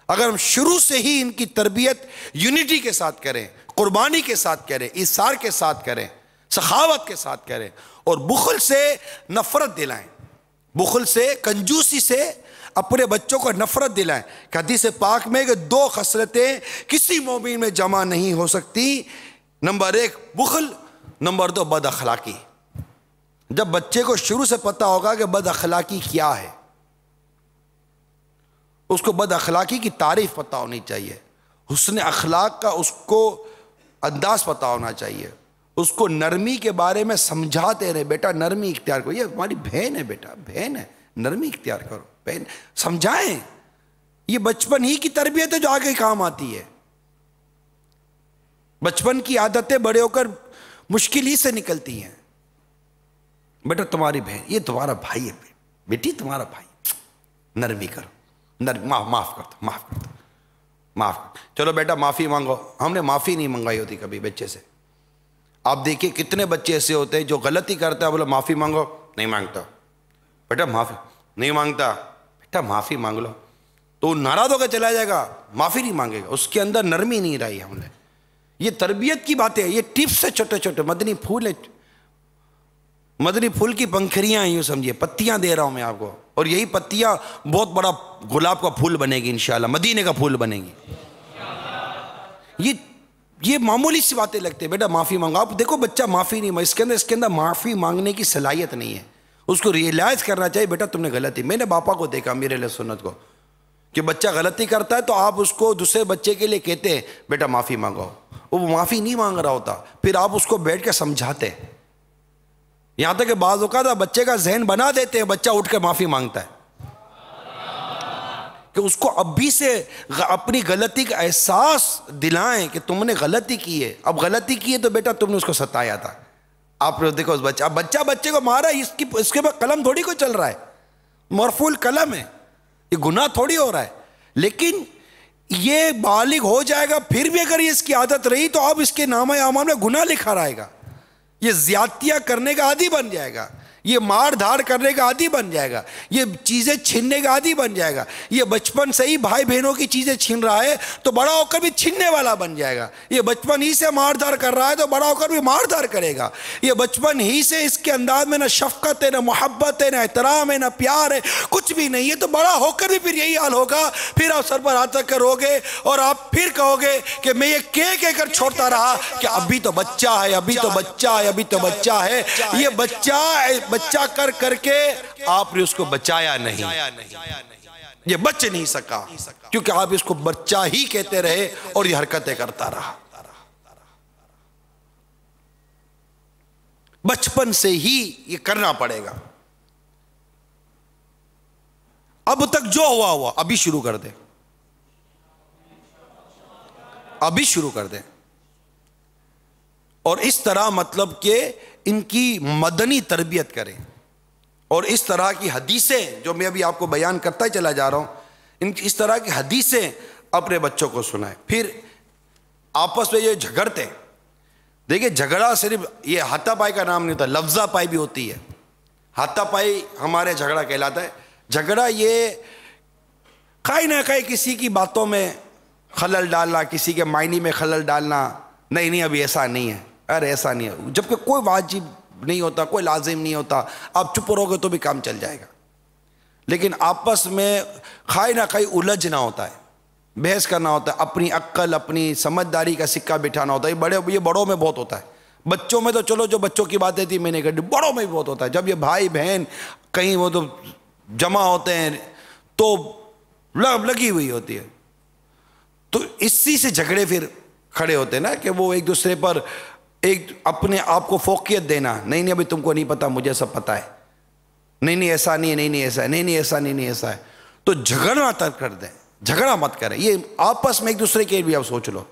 अगर हम शुरू से ही इनकी तरबियत यूनिटी के साथ करें कुर्बानी के साथ करें इसार के साथ करें सखावत के साथ करें और बुखल से नफरत दिलाएं बुखल से कंजूसी से अपने बच्चों को नफरत दिलाएं से पाक में कि दो खसरतें किसी मोमिन में जमा नहीं हो सकती नंबर एक बुखल नंबर दो बद अखलाकी जब बच्चे को शुरू से पता होगा कि बद अखलाकी क्या है उसको बद अखलाकी की तारीफ पता होनी चाहिए हुसन अखलाक का उसको अंदाज़ पता होना चाहिए उसको नरमी के बारे में समझाते रहे बेटा नरमी इख्तियार करो ये हमारी बहन है बेटा बहन है नरमी इख्तियार करो बहन समझाएं ये बचपन ही की तरबियत है जो आगे काम आती है बचपन की आदतें बड़े होकर मुश्किल ही से निकलती हैं बेटा तुम्हारी बहन ये तुम्हारा भाई है बेटी तुम्हारा भाई नरमी करो नरमी माफ माफ कर दो माफ कर दो माफ चलो बेटा माफ़ी मांगो हमने माफ़ी नहीं मंगाई होती कभी बच्चे से आप देखिए कितने बच्चे ऐसे होते हैं जो गलती करता है बोला माफ़ी मांगो नहीं मांगता बेटा माफ़ी नहीं मांगता बेटा माफ़ी मांग लो तो नाराज़ होकर चला जाएगा माफ़ी नहीं मांगेगा उसके अंदर नरमी नहीं रही हमने ये तरबियत की बातें है ये टिप्स है छोटे छोटे मदनी फूल है मदनी फूल की पंखरियाँ यूँ समझिए पत्तियां दे रहा हूं मैं आपको और यही पत्तियां बहुत बड़ा गुलाब का फूल बनेगी इन मदीने का फूल बनेगी ये ये मामूली सी बातें लगती है बेटा माफ़ी मांगा आप देखो बच्चा माफ़ी नहीं मांगा इसके अंदर इसके अंदर माफ़ी मांगने की सलाहियत नहीं है उसको रियलाइज़ करना चाहिए बेटा तुमने गलती मैंने पापा को देखा मेरे लिए सुनत को कि बच्चा गलती करता है तो आप उसको दूसरे बच्चे के लिए कहते हैं बेटा माफ़ी मांगाओ वो माफ़ी नहीं मांग रहा होता फिर आप उसको बैठ के समझाते यहाँ तक कि बच्चे का जहन बना देते हैं बच्चा उठ के माफ़ी मांगता है कि उसको अभी से अपनी गलती का एहसास दिलाएं कि तुमने गलती की है अब गलती की है तो बेटा तुमने उसको सताया था आप देखो उस बच्चा बच्चा बच्चे को मारा इसकी इसके बाद कलम थोड़ी कोई चल रहा है मरफूल कलम है ये गुनाह थोड़ी हो रहा है लेकिन ये बालिग हो जाएगा फिर भी अगर ये इसकी आदत रही तो अब इसके नामा आमान में गुना लिखा रहेगा ये ज्यादतियाँ करने का आदि बन जाएगा ये मार धार करने का आदि बन जाएगा ये चीज़ें छीनने का आदि बन जाएगा ये बचपन से ही भाई बहनों की चीज़ें छीन रहा है तो बड़ा होकर भी छीनने वाला बन जाएगा ये बचपन ही से मार धार कर रहा है तो बड़ा होकर भी मार धार करेगा ये बचपन ही से इसके अंदाज में ना शफकत है ना मोहब्बत है ना एहतराम है ना प्यार है कुछ भी नहीं है तो बड़ा होकर भी फिर यही हाल होगा फिर आप सर पर हाथ रख रोगे और आप फिर कहोगे कि मैं ये कह कहकर छोड़ता रहा कि अभी तो बच्चा है अभी तो बच्चा है अभी तो बच्चा है ये बच्चा बच्चा कर करके आपने उसको बचाया नहीं ये बच नहीं सका क्योंकि आप इसको बच्चा ही कहते रहे और ये हरकतें करता रहा बचपन से ही ये करना पड़ेगा अब तक जो हुआ हुआ अभी शुरू कर दे अभी शुरू कर दे और इस तरह मतलब के इनकी मदनी तरबियत करें और इस तरह की हदीसें जो मैं अभी आपको बयान करता ही चला जा रहा हूँ इन इस तरह की हदीसें अपने बच्चों को सुनाएं फिर आपस में ये झगड़ते देखिए झगड़ा सिर्फ ये हाथापाई का नाम नहीं होता लफ्ज़ापाई भी होती है हाथापाई हमारे झगड़ा कहलाता है झगड़ा ये कहीं ना कहीं किसी की बातों में खलल डालना किसी के मायने में खलल डालना नहीं नहीं अभी ऐसा नहीं है अरे ऐसा नहीं है जबकि कोई वाजिब नहीं होता कोई लाजिम नहीं होता आप चुप रहोगे तो भी काम चल जाएगा लेकिन आपस में खाई ना खाई उलझना होता है बहस करना होता है अपनी अक्ल अपनी समझदारी का सिक्का बिठाना होता है ये बड़े ये बड़ों में बहुत होता है बच्चों में तो चलो जो बच्चों की बातें थी मैंने कर बड़ों में भी बहुत होता है जब ये भाई बहन कहीं वो तो जमा होते हैं तो लग लगी हुई होती है तो इसी से झगड़े फिर खड़े होते हैं ना कि वो एक दूसरे पर एक अपने आप को फोकियत देना नहीं नहीं अभी तुमको नहीं पता मुझे सब पता है नहीं नहीं ऐसा नहीं है नहीं नहीं ऐसा है नहीं नहीं ऐसा नहीं नहीं ऐसा है तो झगड़ा तर कर दें झगड़ा मत करें ये आपस में एक दूसरे के भी आप सोच लो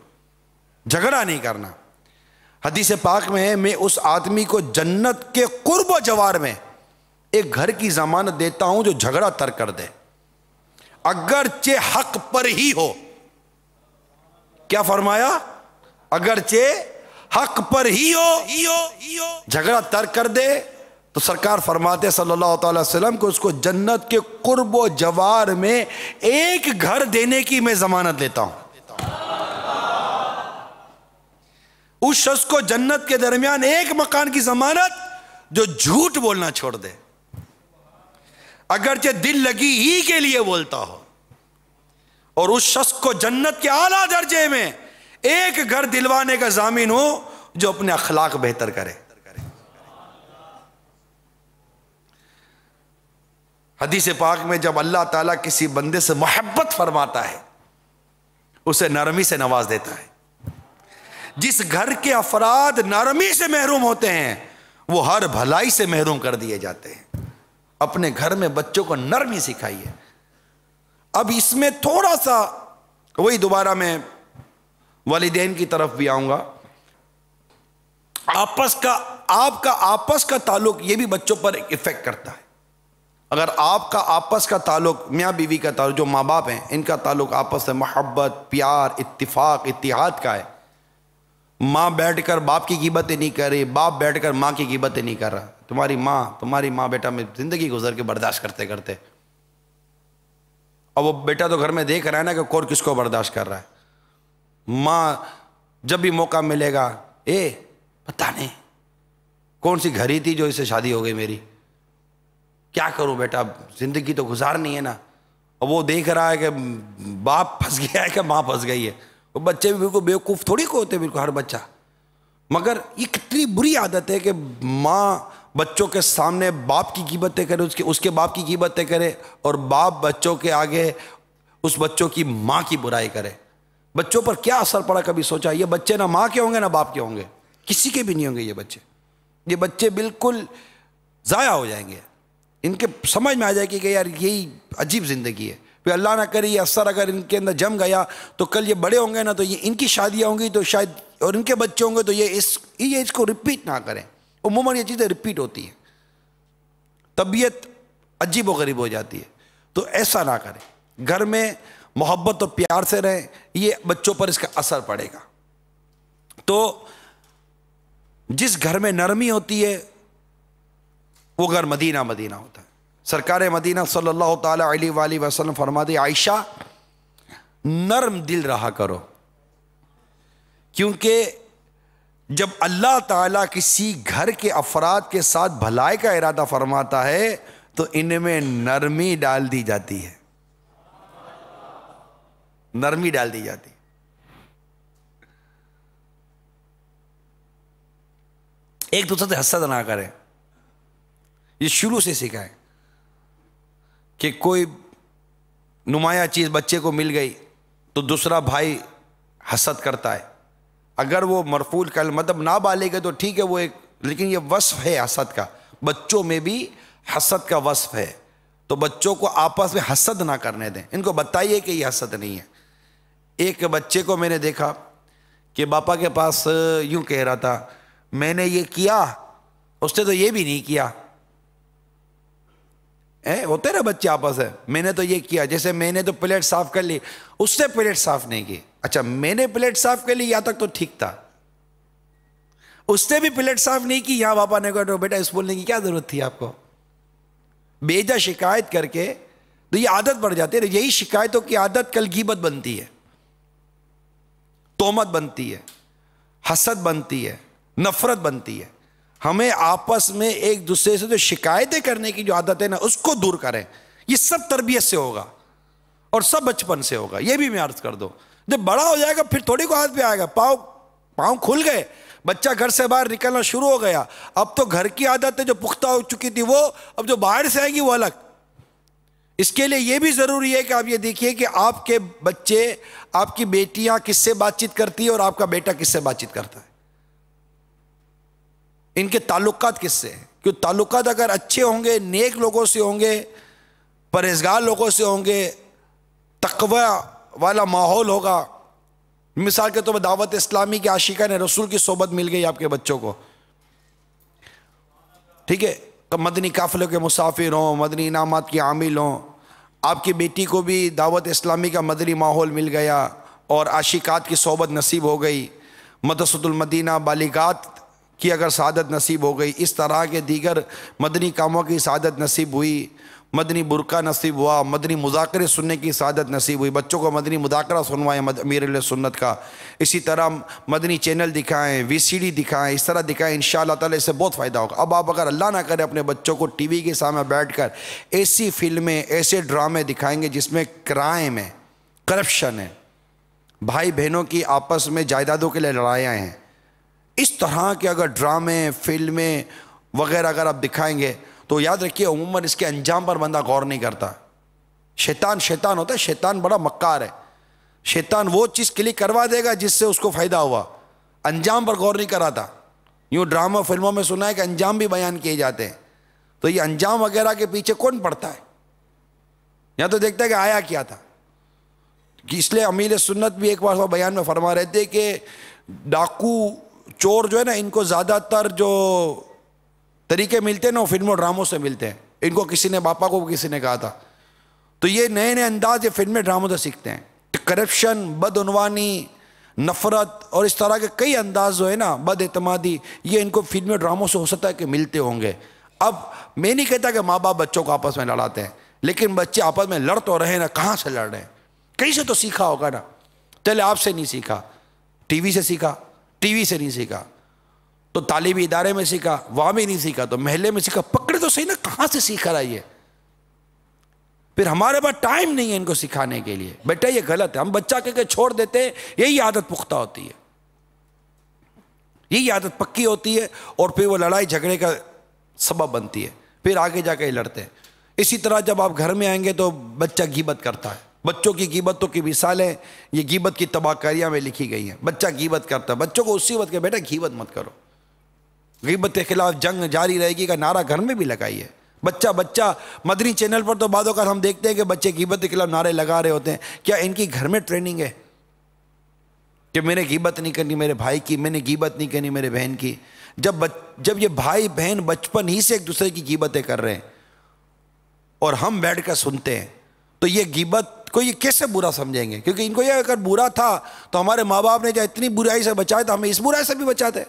झगड़ा नहीं करना हदीस पाक में है मैं उस आदमी को जन्नत के कुर्ब जवार में एक घर की जमानत देता हूं जो झगड़ा तर कर दे अगरचे हक पर ही हो क्या फरमाया अगरचे हक पर ही हो झगड़ा तर्क कर दे तो सरकार फरमाते सल्लल्लाहु अलैहि वसल्लम को उसको जन्नत के कुर्ब जवार में एक घर देने की मैं जमानत लेता हूं उस शख्स को जन्नत के दरमियान एक मकान की जमानत जो झूठ बोलना छोड़ दे अगरचे दिल लगी ही के लिए बोलता हो और उस शख्स को जन्नत के आला दर्जे में एक घर दिलवाने का जामिन हो जो अपने अखलाक बेहतर करे हदीस पाक में जब अल्लाह ताला किसी बंदे से मोहब्बत फरमाता है उसे नरमी से नवाज देता है जिस घर के अफराद नरमी से महरूम होते हैं वो हर भलाई से महरूम कर दिए जाते हैं अपने घर में बच्चों को नरमी सिखाइए अब इसमें थोड़ा सा वही दोबारा मैं वालदेन की तरफ भी आऊंगा आपस का आपका आपस का ताल्लुक ये भी बच्चों पर इफ़ेक्ट करता है अगर आपका आपस का ताल्लुक मियाँ बीवी का ताल्लुक जो माँ बाप हैं इनका ताल्लुक आपस में मोहब्बत प्यार इत्तिफाक इतिहाद का है माँ बैठकर बाप की कीमतें नहीं कर रही बाप बैठकर माँ की कीमतें नहीं कर रहा तुम्हारी माँ तुम्हारी माँ बेटा में ज़िंदगी गुजर के बर्दाश्त करते करते अब वो बेटा तो घर में देख रहा है ना कि कौन किसको बर्दाश्त कर रहा है माँ जब भी मौका मिलेगा ए पता नहीं कौन सी घड़ी थी जो इससे शादी हो गई मेरी क्या करूं बेटा जिंदगी तो गुजारनी है ना और वो देख रहा है कि बाप फंस गया है कि माँ फंस गई है वो बच्चे भी बिल्कुल बेवकूफ़ थोड़ी को होते बिल्कुल हर बच्चा मगर ये कितनी बुरी आदत है कि माँ बच्चों के सामने बाप की कीमतें करे उसके उसके बाप की कीमतें करे और बाप बच्चों के आगे उस बच्चों की माँ की बुराई करे बच्चों पर क्या असर पड़ा कभी सोचा ये बच्चे ना माँ के होंगे ना बाप के होंगे किसी के भी नहीं होंगे ये बच्चे ये बच्चे बिल्कुल ज़ाया हो जाएंगे इनके समझ में आ जाएगी कि यार यही अजीब ज़िंदगी है फिर अल्लाह ना करे ये असर अगर इनके अंदर जम गया तो कल ये बड़े होंगे ना तो ये इनकी शादियाँ होंगी तो शायद और इनके बच्चे होंगे तो ये इस ये इसको रिपीट ना करें उमूमन ये चीज़ें रिपीट होती हैं तबीयत अजीब व गरीब हो जाती है तो ऐसा ना करें घर में मोहब्बत और प्यार से रहें ये बच्चों पर इसका असर पड़ेगा तो जिस घर में नरमी होती है वो घर मदीना मदीना होता है सरकार मदीना सल्लल्लाहु अलैहि वसल्लम दी आयशा नरम दिल रहा करो क्योंकि जब अल्लाह ताला किसी घर के अफराद के साथ भलाई का इरादा फरमाता है तो इनमें नरमी डाल दी जाती है नरमी डाल दी जाती एक दूसरे से हसद ना करें ये शुरू से सिखाए कि कोई नुमाया चीज़ बच्चे को मिल गई तो दूसरा भाई हसद करता है अगर वो मरफूल कल मतलब ना बालेगा तो ठीक है वो एक लेकिन ये वस्फ है हसद का बच्चों में भी हसद का वस्फ है तो बच्चों को आपस में हसद ना करने दें इनको बताइए कि ये हसद नहीं है एक बच्चे को मैंने देखा कि पापा के पास यूं कह रहा था मैंने ये किया उसने तो ये भी नहीं किया है होते ना बच्चे आपस है मैंने तो ये किया जैसे मैंने तो प्लेट साफ कर ली उसने प्लेट साफ नहीं की अच्छा मैंने प्लेट साफ कर ली यहां तक तो ठीक था उसने भी प्लेट साफ नहीं की यहां पापा ने कहा तो बेटा इस बोलने की क्या जरूरत थी आपको बेजा शिकायत करके तो ये आदत बढ़ जाती है यही शिकायतों की आदत कल गीबत बनती है तोमत बनती है हसद बनती है नफरत बनती है हमें आपस में एक दूसरे से जो शिकायतें करने की जो आदत है ना उसको दूर करें ये सब तरबियत से होगा और सब बचपन से होगा ये भी मैं अर्ज कर दो जब बड़ा हो जाएगा फिर थोड़ी को हाथ पे आएगा पाँव पाँव खुल गए बच्चा घर से बाहर निकलना शुरू हो गया अब तो घर की आदतें जो पुख्ता हो चुकी थी वो अब जो बाहर से आएगी वो अलग इसके लिए यह भी ज़रूरी है कि आप ये देखिए कि आपके बच्चे आपकी बेटियां किससे बातचीत करती है और आपका बेटा किससे बातचीत करता है इनके ताल्लुकात किससे हैं क्यों ताल्लुकात अगर अच्छे होंगे नेक लोगों से होंगे परहेजगार लोगों से होंगे तकवा वाला माहौल होगा मिसाल के तौर तो पर दावत इस्लामी के आशिका ने रसूल की सोबत मिल गई आपके बच्चों को ठीक है तो मदनी काफ़िलों के मुसाफिर हों मदनी इनामत के आमिल हों आपकी बेटी को भी दावत इस्लामी का मदनी माहौल मिल गया और आशिकात की सोबत नसीब हो गई मदसतुलमदीना बालिगात की अगर सादत नसीब हो गई इस तरह के दीगर मदनी कामों की सादत नसीब हुई मदनी बुरका नसीब हुआ मदनी मुजाकरे सुनने की सादत नसीब हुई बच्चों को मदनी मुजाकरा सुनवाएं अमीर सुन्नत का इसी तरह मदनी चैनल दिखाएं वीसीडी दिखाएं इस तरह दिखाएं इन ताला इससे बहुत फ़ायदा होगा अब आप अगर अल्लाह ना करें अपने बच्चों को टीवी के सामने बैठकर ऐसी फिल्में ऐसे ड्रामे दिखाएंगे जिसमें क्राइम है करप्शन है भाई बहनों की आपस में जायदादों के लिए लड़ाइयाँ हैं इस तरह के अगर ड्रामे फिल्में वगैरह अगर आप दिखाएंगे तो याद रखिए अमूमन इसके अंजाम पर बंदा गौर नहीं करता शैतान शैतान होता है शैतान बड़ा मक्कार है शैतान वो चीज़ के लिए करवा देगा जिससे उसको फ़ायदा हुआ अंजाम पर गौर नहीं कराता यूँ ड्रामा फिल्मों में सुना है कि अंजाम भी बयान किए जाते हैं तो ये अंजाम वगैरह के पीछे कौन पड़ता है या तो देखता है कि आया क्या था कि इसलिए अमीर सुन्नत भी एक बार बयान में फरमा रहे थे कि डाकू चोर जो है ना इनको ज़्यादातर जो तरीके मिलते ना फिल्मों ड्रामों से मिलते हैं इनको किसी ने बापा को किसी ने कहा था तो ये नए नए अंदाज ये फिल्में ड्रामों से सीखते हैं तो करप्शन बदनवानी नफरत और इस तरह के कई अंदाज जो है ना बदअतमादी ये इनको फिल्में ड्रामों से हो सकता है कि मिलते होंगे अब मैं नहीं कहता कि माँ बाप बच्चों को आपस में लड़ाते हैं लेकिन बच्चे आपस में लड़ तो रहे ना कहाँ से लड़ रहे हैं कहीं से तो सीखा होगा ना चले आपसे नहीं सीखा टीवी से सीखा टीवी से नहीं सीखा तो तालीमी इदारे में सीखा वहां भी नहीं सीखा तो महले में सीखा पकड़े तो सही ना कहाँ से सीख रहा ये फिर हमारे पास टाइम नहीं है इनको सिखाने के लिए बेटा ये गलत है हम बच्चा कह के छोड़ देते हैं यही आदत पुख्ता होती है यही आदत पक्की होती है और फिर वो लड़ाई झगड़े का सबब बनती है फिर आगे जाके लड़ते हैं इसी तरह जब आप घर में आएंगे तो बच्चा गीबत करता है बच्चों की गीबतों की मिसालें ये गिबत की तबाहकारियाँ में लिखी गई हैं बच्चा गिबत करता है बच्चों को उसी वक्त के बेटा गीबत मत करो गिबत के खिलाफ जंग जारी रहेगी का नारा घर में भी लगाई है बच्चा बच्चा मदरी चैनल पर तो बाद हम देखते हैं कि बच्चे गिबत के खिलाफ नारे लगा रहे होते हैं क्या इनकी घर में ट्रेनिंग है कि मैंने गिबत नहीं करनी मेरे भाई की मैंने गिबत नहीं करनी मेरे बहन की जब बच, जब ये भाई बहन बचपन ही से एक दूसरे की गिबतें कर रहे हैं और हम बैठ कर सुनते हैं तो ये गिबत को ये कैसे बुरा समझेंगे क्योंकि इनको ये अगर बुरा था तो हमारे माँ बाप ने जो इतनी बुराई से बचाया था हमें इस बुराई से भी बचाते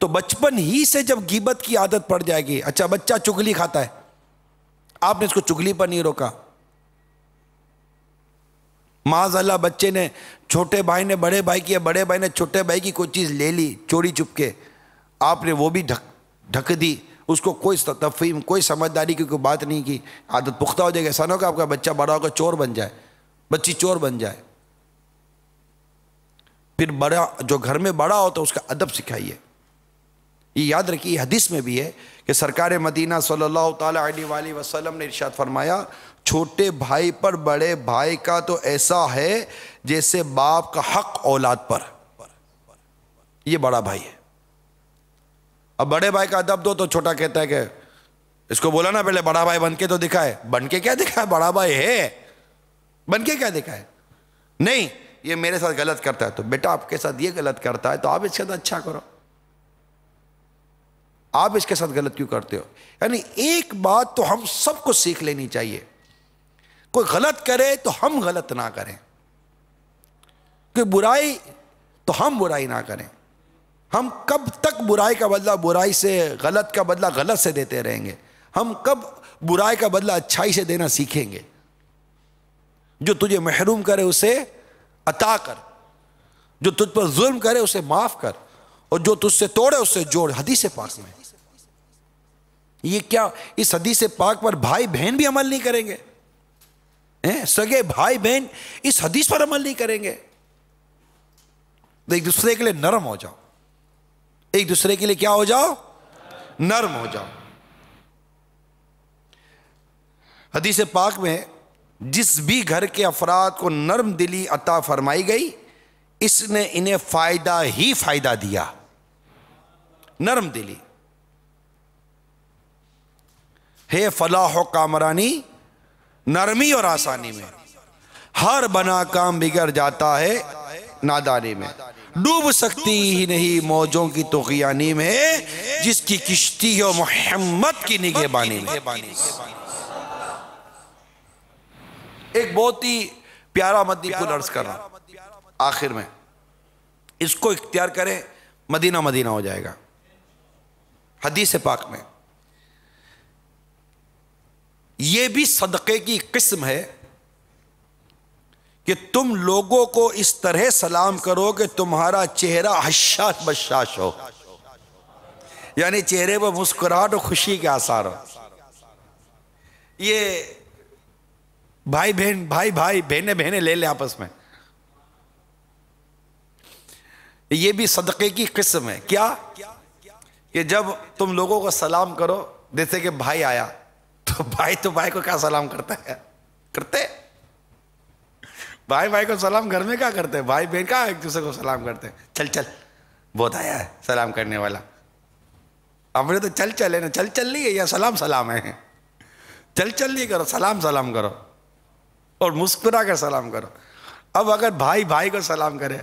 तो बचपन ही से जब गीबत की आदत पड़ जाएगी अच्छा बच्चा चुगली खाता है आपने इसको चुगली पर नहीं रोका अल्लाह बच्चे ने छोटे भाई ने बड़े भाई की या बड़े भाई ने छोटे भाई की कोई चीज़ ले ली चोरी चुपके आपने वो भी ढक ढक दी उसको कोई तफीम कोई समझदारी की कोई बात नहीं की आदत पुख्ता हो जाएगी ऐसा ना होगा आपका बच्चा बड़ा होगा चोर बन जाए बच्ची चोर बन जाए फिर बड़ा जो घर में बड़ा होता तो है उसका अदब सिखाइए ये याद रखिए हदीस में भी है कि सरकार मदीना सल्लल्लाहु अलैहि वसल्लम ने इर्शाद फरमाया छोटे भाई पर बड़े भाई का तो ऐसा है जैसे बाप का हक औलाद पर ये बड़ा भाई है अब बड़े भाई का अदब दो तो छोटा कहता है कि इसको बोला ना पहले बड़ा भाई बन के तो दिखाए बन के क्या दिखाए बड़ा भाई है बन के क्या दिखाए नहीं ये मेरे साथ गलत करता है तो बेटा आपके साथ ये गलत करता है तो आप इसके साथ अच्छा करो आप इसके साथ गलत क्यों करते हो यानी एक बात तो हम सबको सीख लेनी चाहिए कोई गलत करे तो हम गलत ना करें कोई बुराई तो हम बुराई ना करें हम कब तक बुराई का बदला बुराई से गलत का बदला गलत से देते रहेंगे हम कब बुराई का बदला अच्छाई से देना सीखेंगे जो तुझे महरूम करे उसे अता कर जो तुझ पर जुल्म करे उसे माफ़ कर और जो तुझसे तोड़े उससे जोड़ हदी से पास में ये क्या इस हदीस पाक पर भाई बहन भी अमल नहीं करेंगे हैं सगे भाई बहन इस हदीस पर अमल नहीं करेंगे तो एक दूसरे के लिए नरम हो जाओ एक दूसरे के लिए क्या हो जाओ नरम हो जाओ हदीस पाक में जिस भी घर के अफराद को नरम दिली अता फरमाई गई इसने इन्हें फायदा ही फायदा दिया नरम दिली हे फलाह कामरानी नरमी और आसानी में हर बना काम बिगड़ जाता है नादानी में डूब सकती ही नहीं मौजों की तो में जिसकी किश्ती हो मोहम्मद की निगहबानी में एक बहुत ही प्यारा मदी को अर्ज कर रहा आखिर में इसको इख्तियार करें मदीना मदीना हो जाएगा हदीस पाक में यह भी सदक़े की किस्म है कि तुम लोगों को इस तरह सलाम करो कि तुम्हारा चेहरा हशाश बशाश हो यानी चेहरे पर मुस्कुराहट और खुशी के आसार हो ये भाई बहन भाई भाई बहने बहने ले ले आपस में ये भी सदक़े की किस्म है क्या कि जब तुम लोगों को सलाम करो जैसे कि भाई आया तो भाई तो भाई को क्या सलाम करता है करते भाई भाई को सलाम घर में क्या करते हैं भाई बहन का एक दूसरे को सलाम करते हैं चल चल बहुत आया है सलाम करने वाला अपने तो चल चले ना चल चल नहीं है या सलाम सलाम है चल चल नहीं करो सलाम सलाम करो और मुस्कुरा कर सलाम करो अब अगर भाई भाई को सलाम करे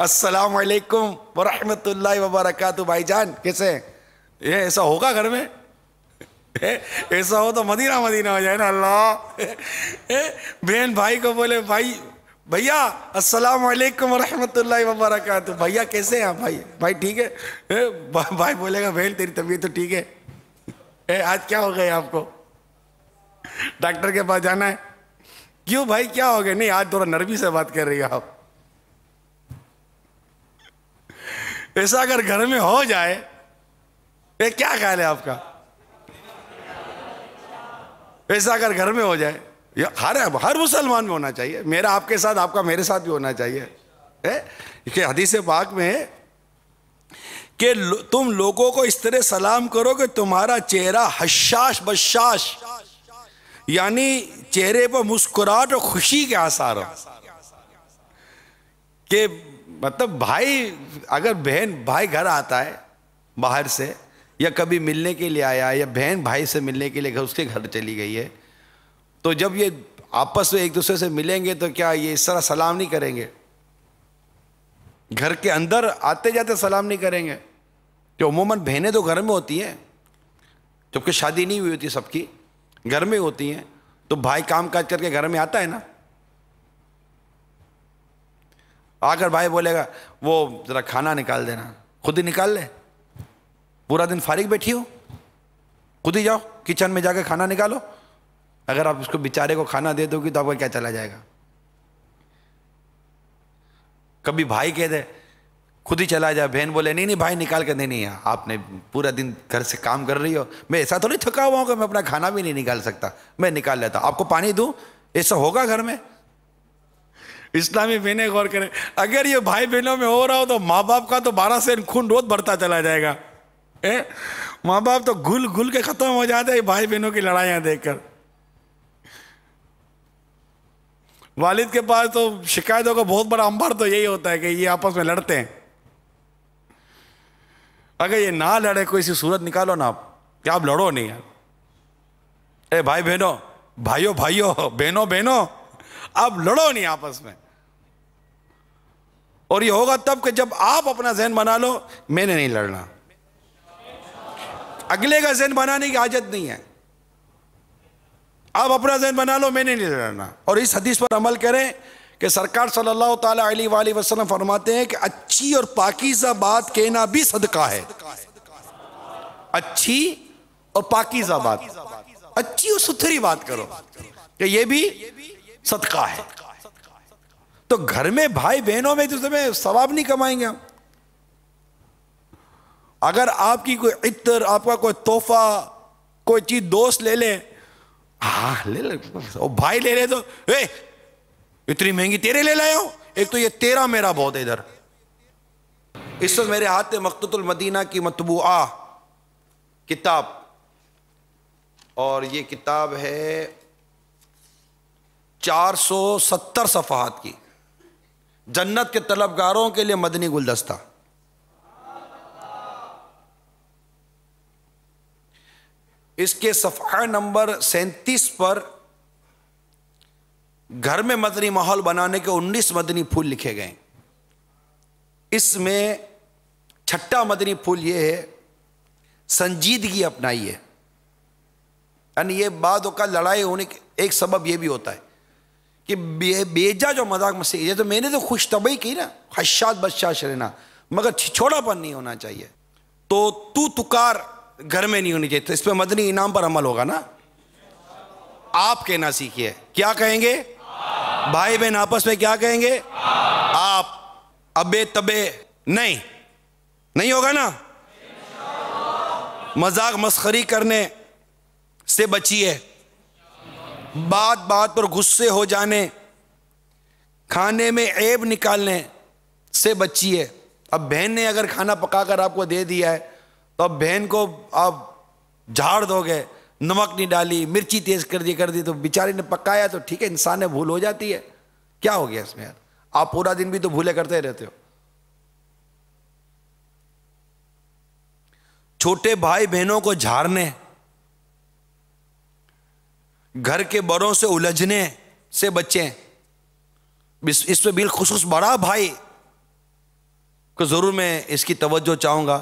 अस्सलाम वालेकुम वबरकू भाई जान कैसे ये ऐसा होगा घर में ऐसा हो तो मदीना मदीना हो जाए ना अल्लाह बहन भाई को बोले भाई भैया अस्सलाम वालेकुम रहमतुल्लाहि व बरकातहू भैया कैसे हैं भाई भाई ठीक है भाई बोलेगा बहन तेरी तबीयत तो ठीक है ए, आज क्या हो गया आपको डॉक्टर के पास जाना है क्यों भाई क्या हो गया नहीं आज थोड़ा नरमी से बात कर रही है आप ऐसा अगर घर में हो जाए ए, क्या ख्याल है आपका वैसा अगर घर में हो जाए हर हर मुसलमान में होना चाहिए मेरा आपके साथ आपका मेरे साथ भी होना चाहिए है हदीस पाक में है कि तुम लोगों को इस तरह सलाम करो कि तुम्हारा चेहरा हशाश बशाश यानी चेहरे पर मुस्कुराहट और खुशी के आसार हो के मतलब भाई अगर बहन भाई घर आता है बाहर से या कभी मिलने के लिए आया या बहन भाई से मिलने के लिए उसके घर चली गई है तो जब ये आपस में एक दूसरे से मिलेंगे तो क्या ये इस तरह सलाम नहीं करेंगे घर के अंदर आते जाते सलाम नहीं करेंगे तो अमूमन बहनें तो घर में होती हैं जबकि शादी नहीं हुई होती सबकी घर में होती हैं तो भाई काम काज करके घर में आता है ना आकर भाई बोलेगा वो ज़रा खाना निकाल देना खुद ही निकाल ले पूरा दिन फारिग बैठी हो खुद ही जाओ किचन में जाकर खाना निकालो अगर आप उसको बेचारे को खाना दे दोगे तो आपका क्या चला जाएगा कभी भाई कह दे खुद ही चला जाए बहन बोले नहीं नहीं भाई निकाल कर नहीं है आपने पूरा दिन घर से काम कर रही हो मैं ऐसा थोड़ी थका हुआ हूँ कि मैं अपना खाना भी नहीं निकाल सकता मैं निकाल लेता आपको पानी दूँ ऐसा होगा घर में इस्लामी बहने गौर करें अगर ये भाई बहनों में हो रहा हो तो माँ बाप का तो बारह से खून रोज बढ़ता चला जाएगा माँ बाप तो घुल घुल के खत्म हो जाते हैं भाई बहनों की लड़ाइयां देखकर वालिद के पास तो शिकायतों का बहुत बड़ा अंबर तो यही होता है कि ये आपस में लड़ते हैं अगर ये ना लड़े कोई सी सूरत निकालो ना आप क्या आप लड़ो नहीं यार ए भाई बहनों भाइयों भाइयों बहनों बहनों आप लड़ो नहीं आपस में और ये होगा तब कि जब आप अपना जहन बना लो मैंने नहीं लड़ना अगले का जहन बनाने की आदत नहीं है आप अपना जहन बना लो मैंने नहीं लड़ना और इस हदीस पर अमल करें कि सरकार सल्लल्लाहु अलैहि वसल्लम फरमाते हैं कि अच्छी और पाकिजा बात कहना भी सदका है अच्छी और पाकिजा बात अच्छी और सुथरी बात करो कि ये भी सदका है तो घर में भाई बहनों में तो तुम्हें सवाब नहीं कमाएंगे हम अगर आपकी कोई इत्र आपका कोई तोहफा कोई चीज दोस्त ले लें हाँ ले ले ओ भाई ले ले तो वे इतनी महंगी तेरे ले लाए हो एक तो ये तेरा मेरा बहुत है इधर इस वक्त मेरे हाथ में मकतुतुल मदीना की मतबूआ किताब और ये किताब है 470 सफहात की जन्नत के तलबगारों के लिए मदनी गुलदस्ता इसके सफ़ा नंबर सैंतीस पर घर में मदनी माहौल बनाने के उन्नीस मदनी फूल लिखे गए इसमें छठा मदनी फूल ये है संजीदगी अपनाइए यानी ये बातों का लड़ाई होने के एक सबब ये भी होता है कि बे, बेजा जो मजाक मसीह ये तो मैंने तो खुश तबई की ना हशात बशाश रहना मगर छोड़ापन नहीं होना चाहिए तो तू तुकार घर में नहीं होनी चाहिए तो इस पर मदनी इनाम पर अमल होगा ना आप कहना सीखिए क्या कहेंगे भाई बहन आपस में क्या कहेंगे आप अबे तबे नहीं नहीं होगा ना मजाक मस्खरी करने से बचिए बात बात पर गुस्से हो जाने खाने में ऐब निकालने से बचिए अब बहन ने अगर खाना पकाकर आपको दे दिया है तो अब बहन को आप झाड़ दोगे नमक नहीं डाली मिर्ची तेज कर दी कर दी तो बेचारी ने पकाया तो ठीक है इंसान ने भूल हो जाती है क्या हो गया इसमें यार आप पूरा दिन भी तो भूले करते रहते हो छोटे भाई बहनों को झाड़ने घर के बड़ों से उलझने से बचें इसमें बिलखसूस बड़ा भाई को ज़रूर मैं इसकी तवज्जो चाहूंगा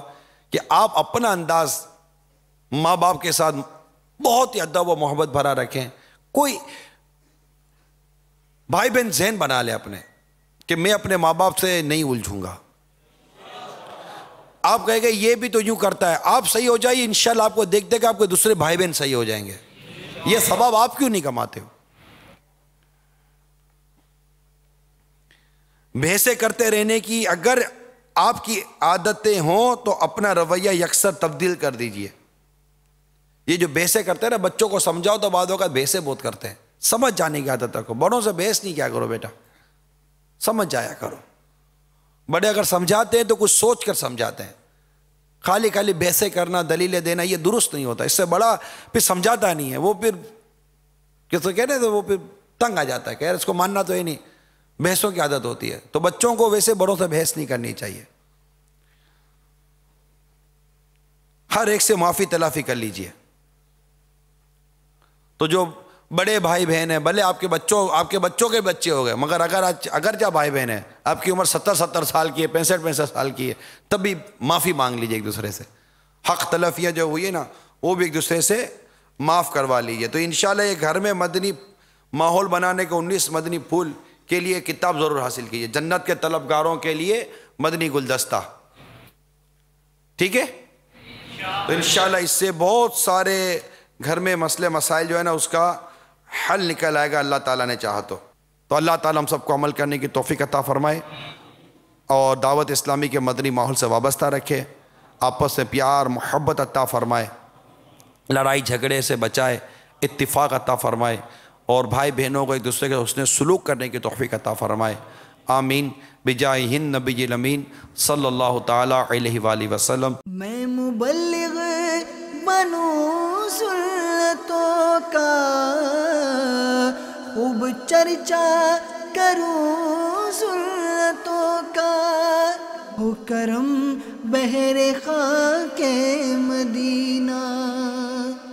कि आप अपना अंदाज माँ बाप के साथ बहुत ही अदब व मोहब्बत भरा रखें कोई भाई बहन जहन बना ले अपने कि मैं अपने माँ बाप से नहीं उलझूंगा आप कहेंगे ये भी तो यूं करता है आप सही हो जाइए इंशाल्लाह आपको देख देख आपके दूसरे भाई बहन सही हो जाएंगे ये सबाब आप क्यों नहीं कमाते हो भैसे करते रहने की अगर आपकी आदतें हों तो अपना रवैया यकसर तब्दील कर दीजिए ये जो बहसें करते हैं ना बच्चों को समझाओ तो बाद का बहसें बहुत करते हैं समझ जाने की आदत रखो बड़ों से बहस नहीं क्या करो बेटा समझ जाया करो बड़े अगर समझाते हैं तो कुछ सोच कर समझाते हैं खाली खाली बहसें करना दलीलें देना ये दुरुस्त नहीं होता इससे बड़ा फिर समझाता नहीं है वो फिर किसको कह रहे थे वो फिर तंग आ जाता है कह रहे इसको मानना तो ही नहीं भैंसों की आदत होती है तो बच्चों को वैसे बड़ों से बहस नहीं करनी चाहिए हर एक से माफ़ी तलाफ़ी कर लीजिए तो जो बड़े भाई बहन है भले आपके बच्चों आपके बच्चों के बच्चे हो गए मगर अगर अगर जब भाई बहन है आपकी उम्र सत्तर सत्तर साल की है पैंसठ पैंसठ साल की है तब भी माफ़ी मांग लीजिए एक दूसरे से हक तलफिया जो हुई है ना वो भी एक दूसरे से माफ़ करवा लीजिए तो इन ये घर में मदनी माहौल बनाने के उन्नीस मदनी फूल के लिए किताब ज़रूर हासिल कीजिए जन्नत के तलबगारों के लिए मदनी गुलदस्ता ठीक है तो इन इससे बहुत सारे घर में मसले मसाइल जो है ना उसका हल निकल आएगा अल्लाह ताला ने चाहा तो तो अल्लाह ताला हम सबको अमल करने की तोफ़ी अता फ़रमाए और दावत इस्लामी के मदनी माहौल से वाबस्ता रखे आपस में प्यार मोहब्बत अता फ़रमाए लड़ाई झगड़े से बचाए इत्तिफाक़ अता फ़रमाए और भाई बहनों को एक दूसरे के उसने सलूक करने की तोहफ़ी का फ़रमाए आमीन बिजा हिंद नबी अमीन सल्ला वसलम मैं मुबलग बनू सुनतों का खूब चर्चा करूँ का हो करम बहरे खा के मदीना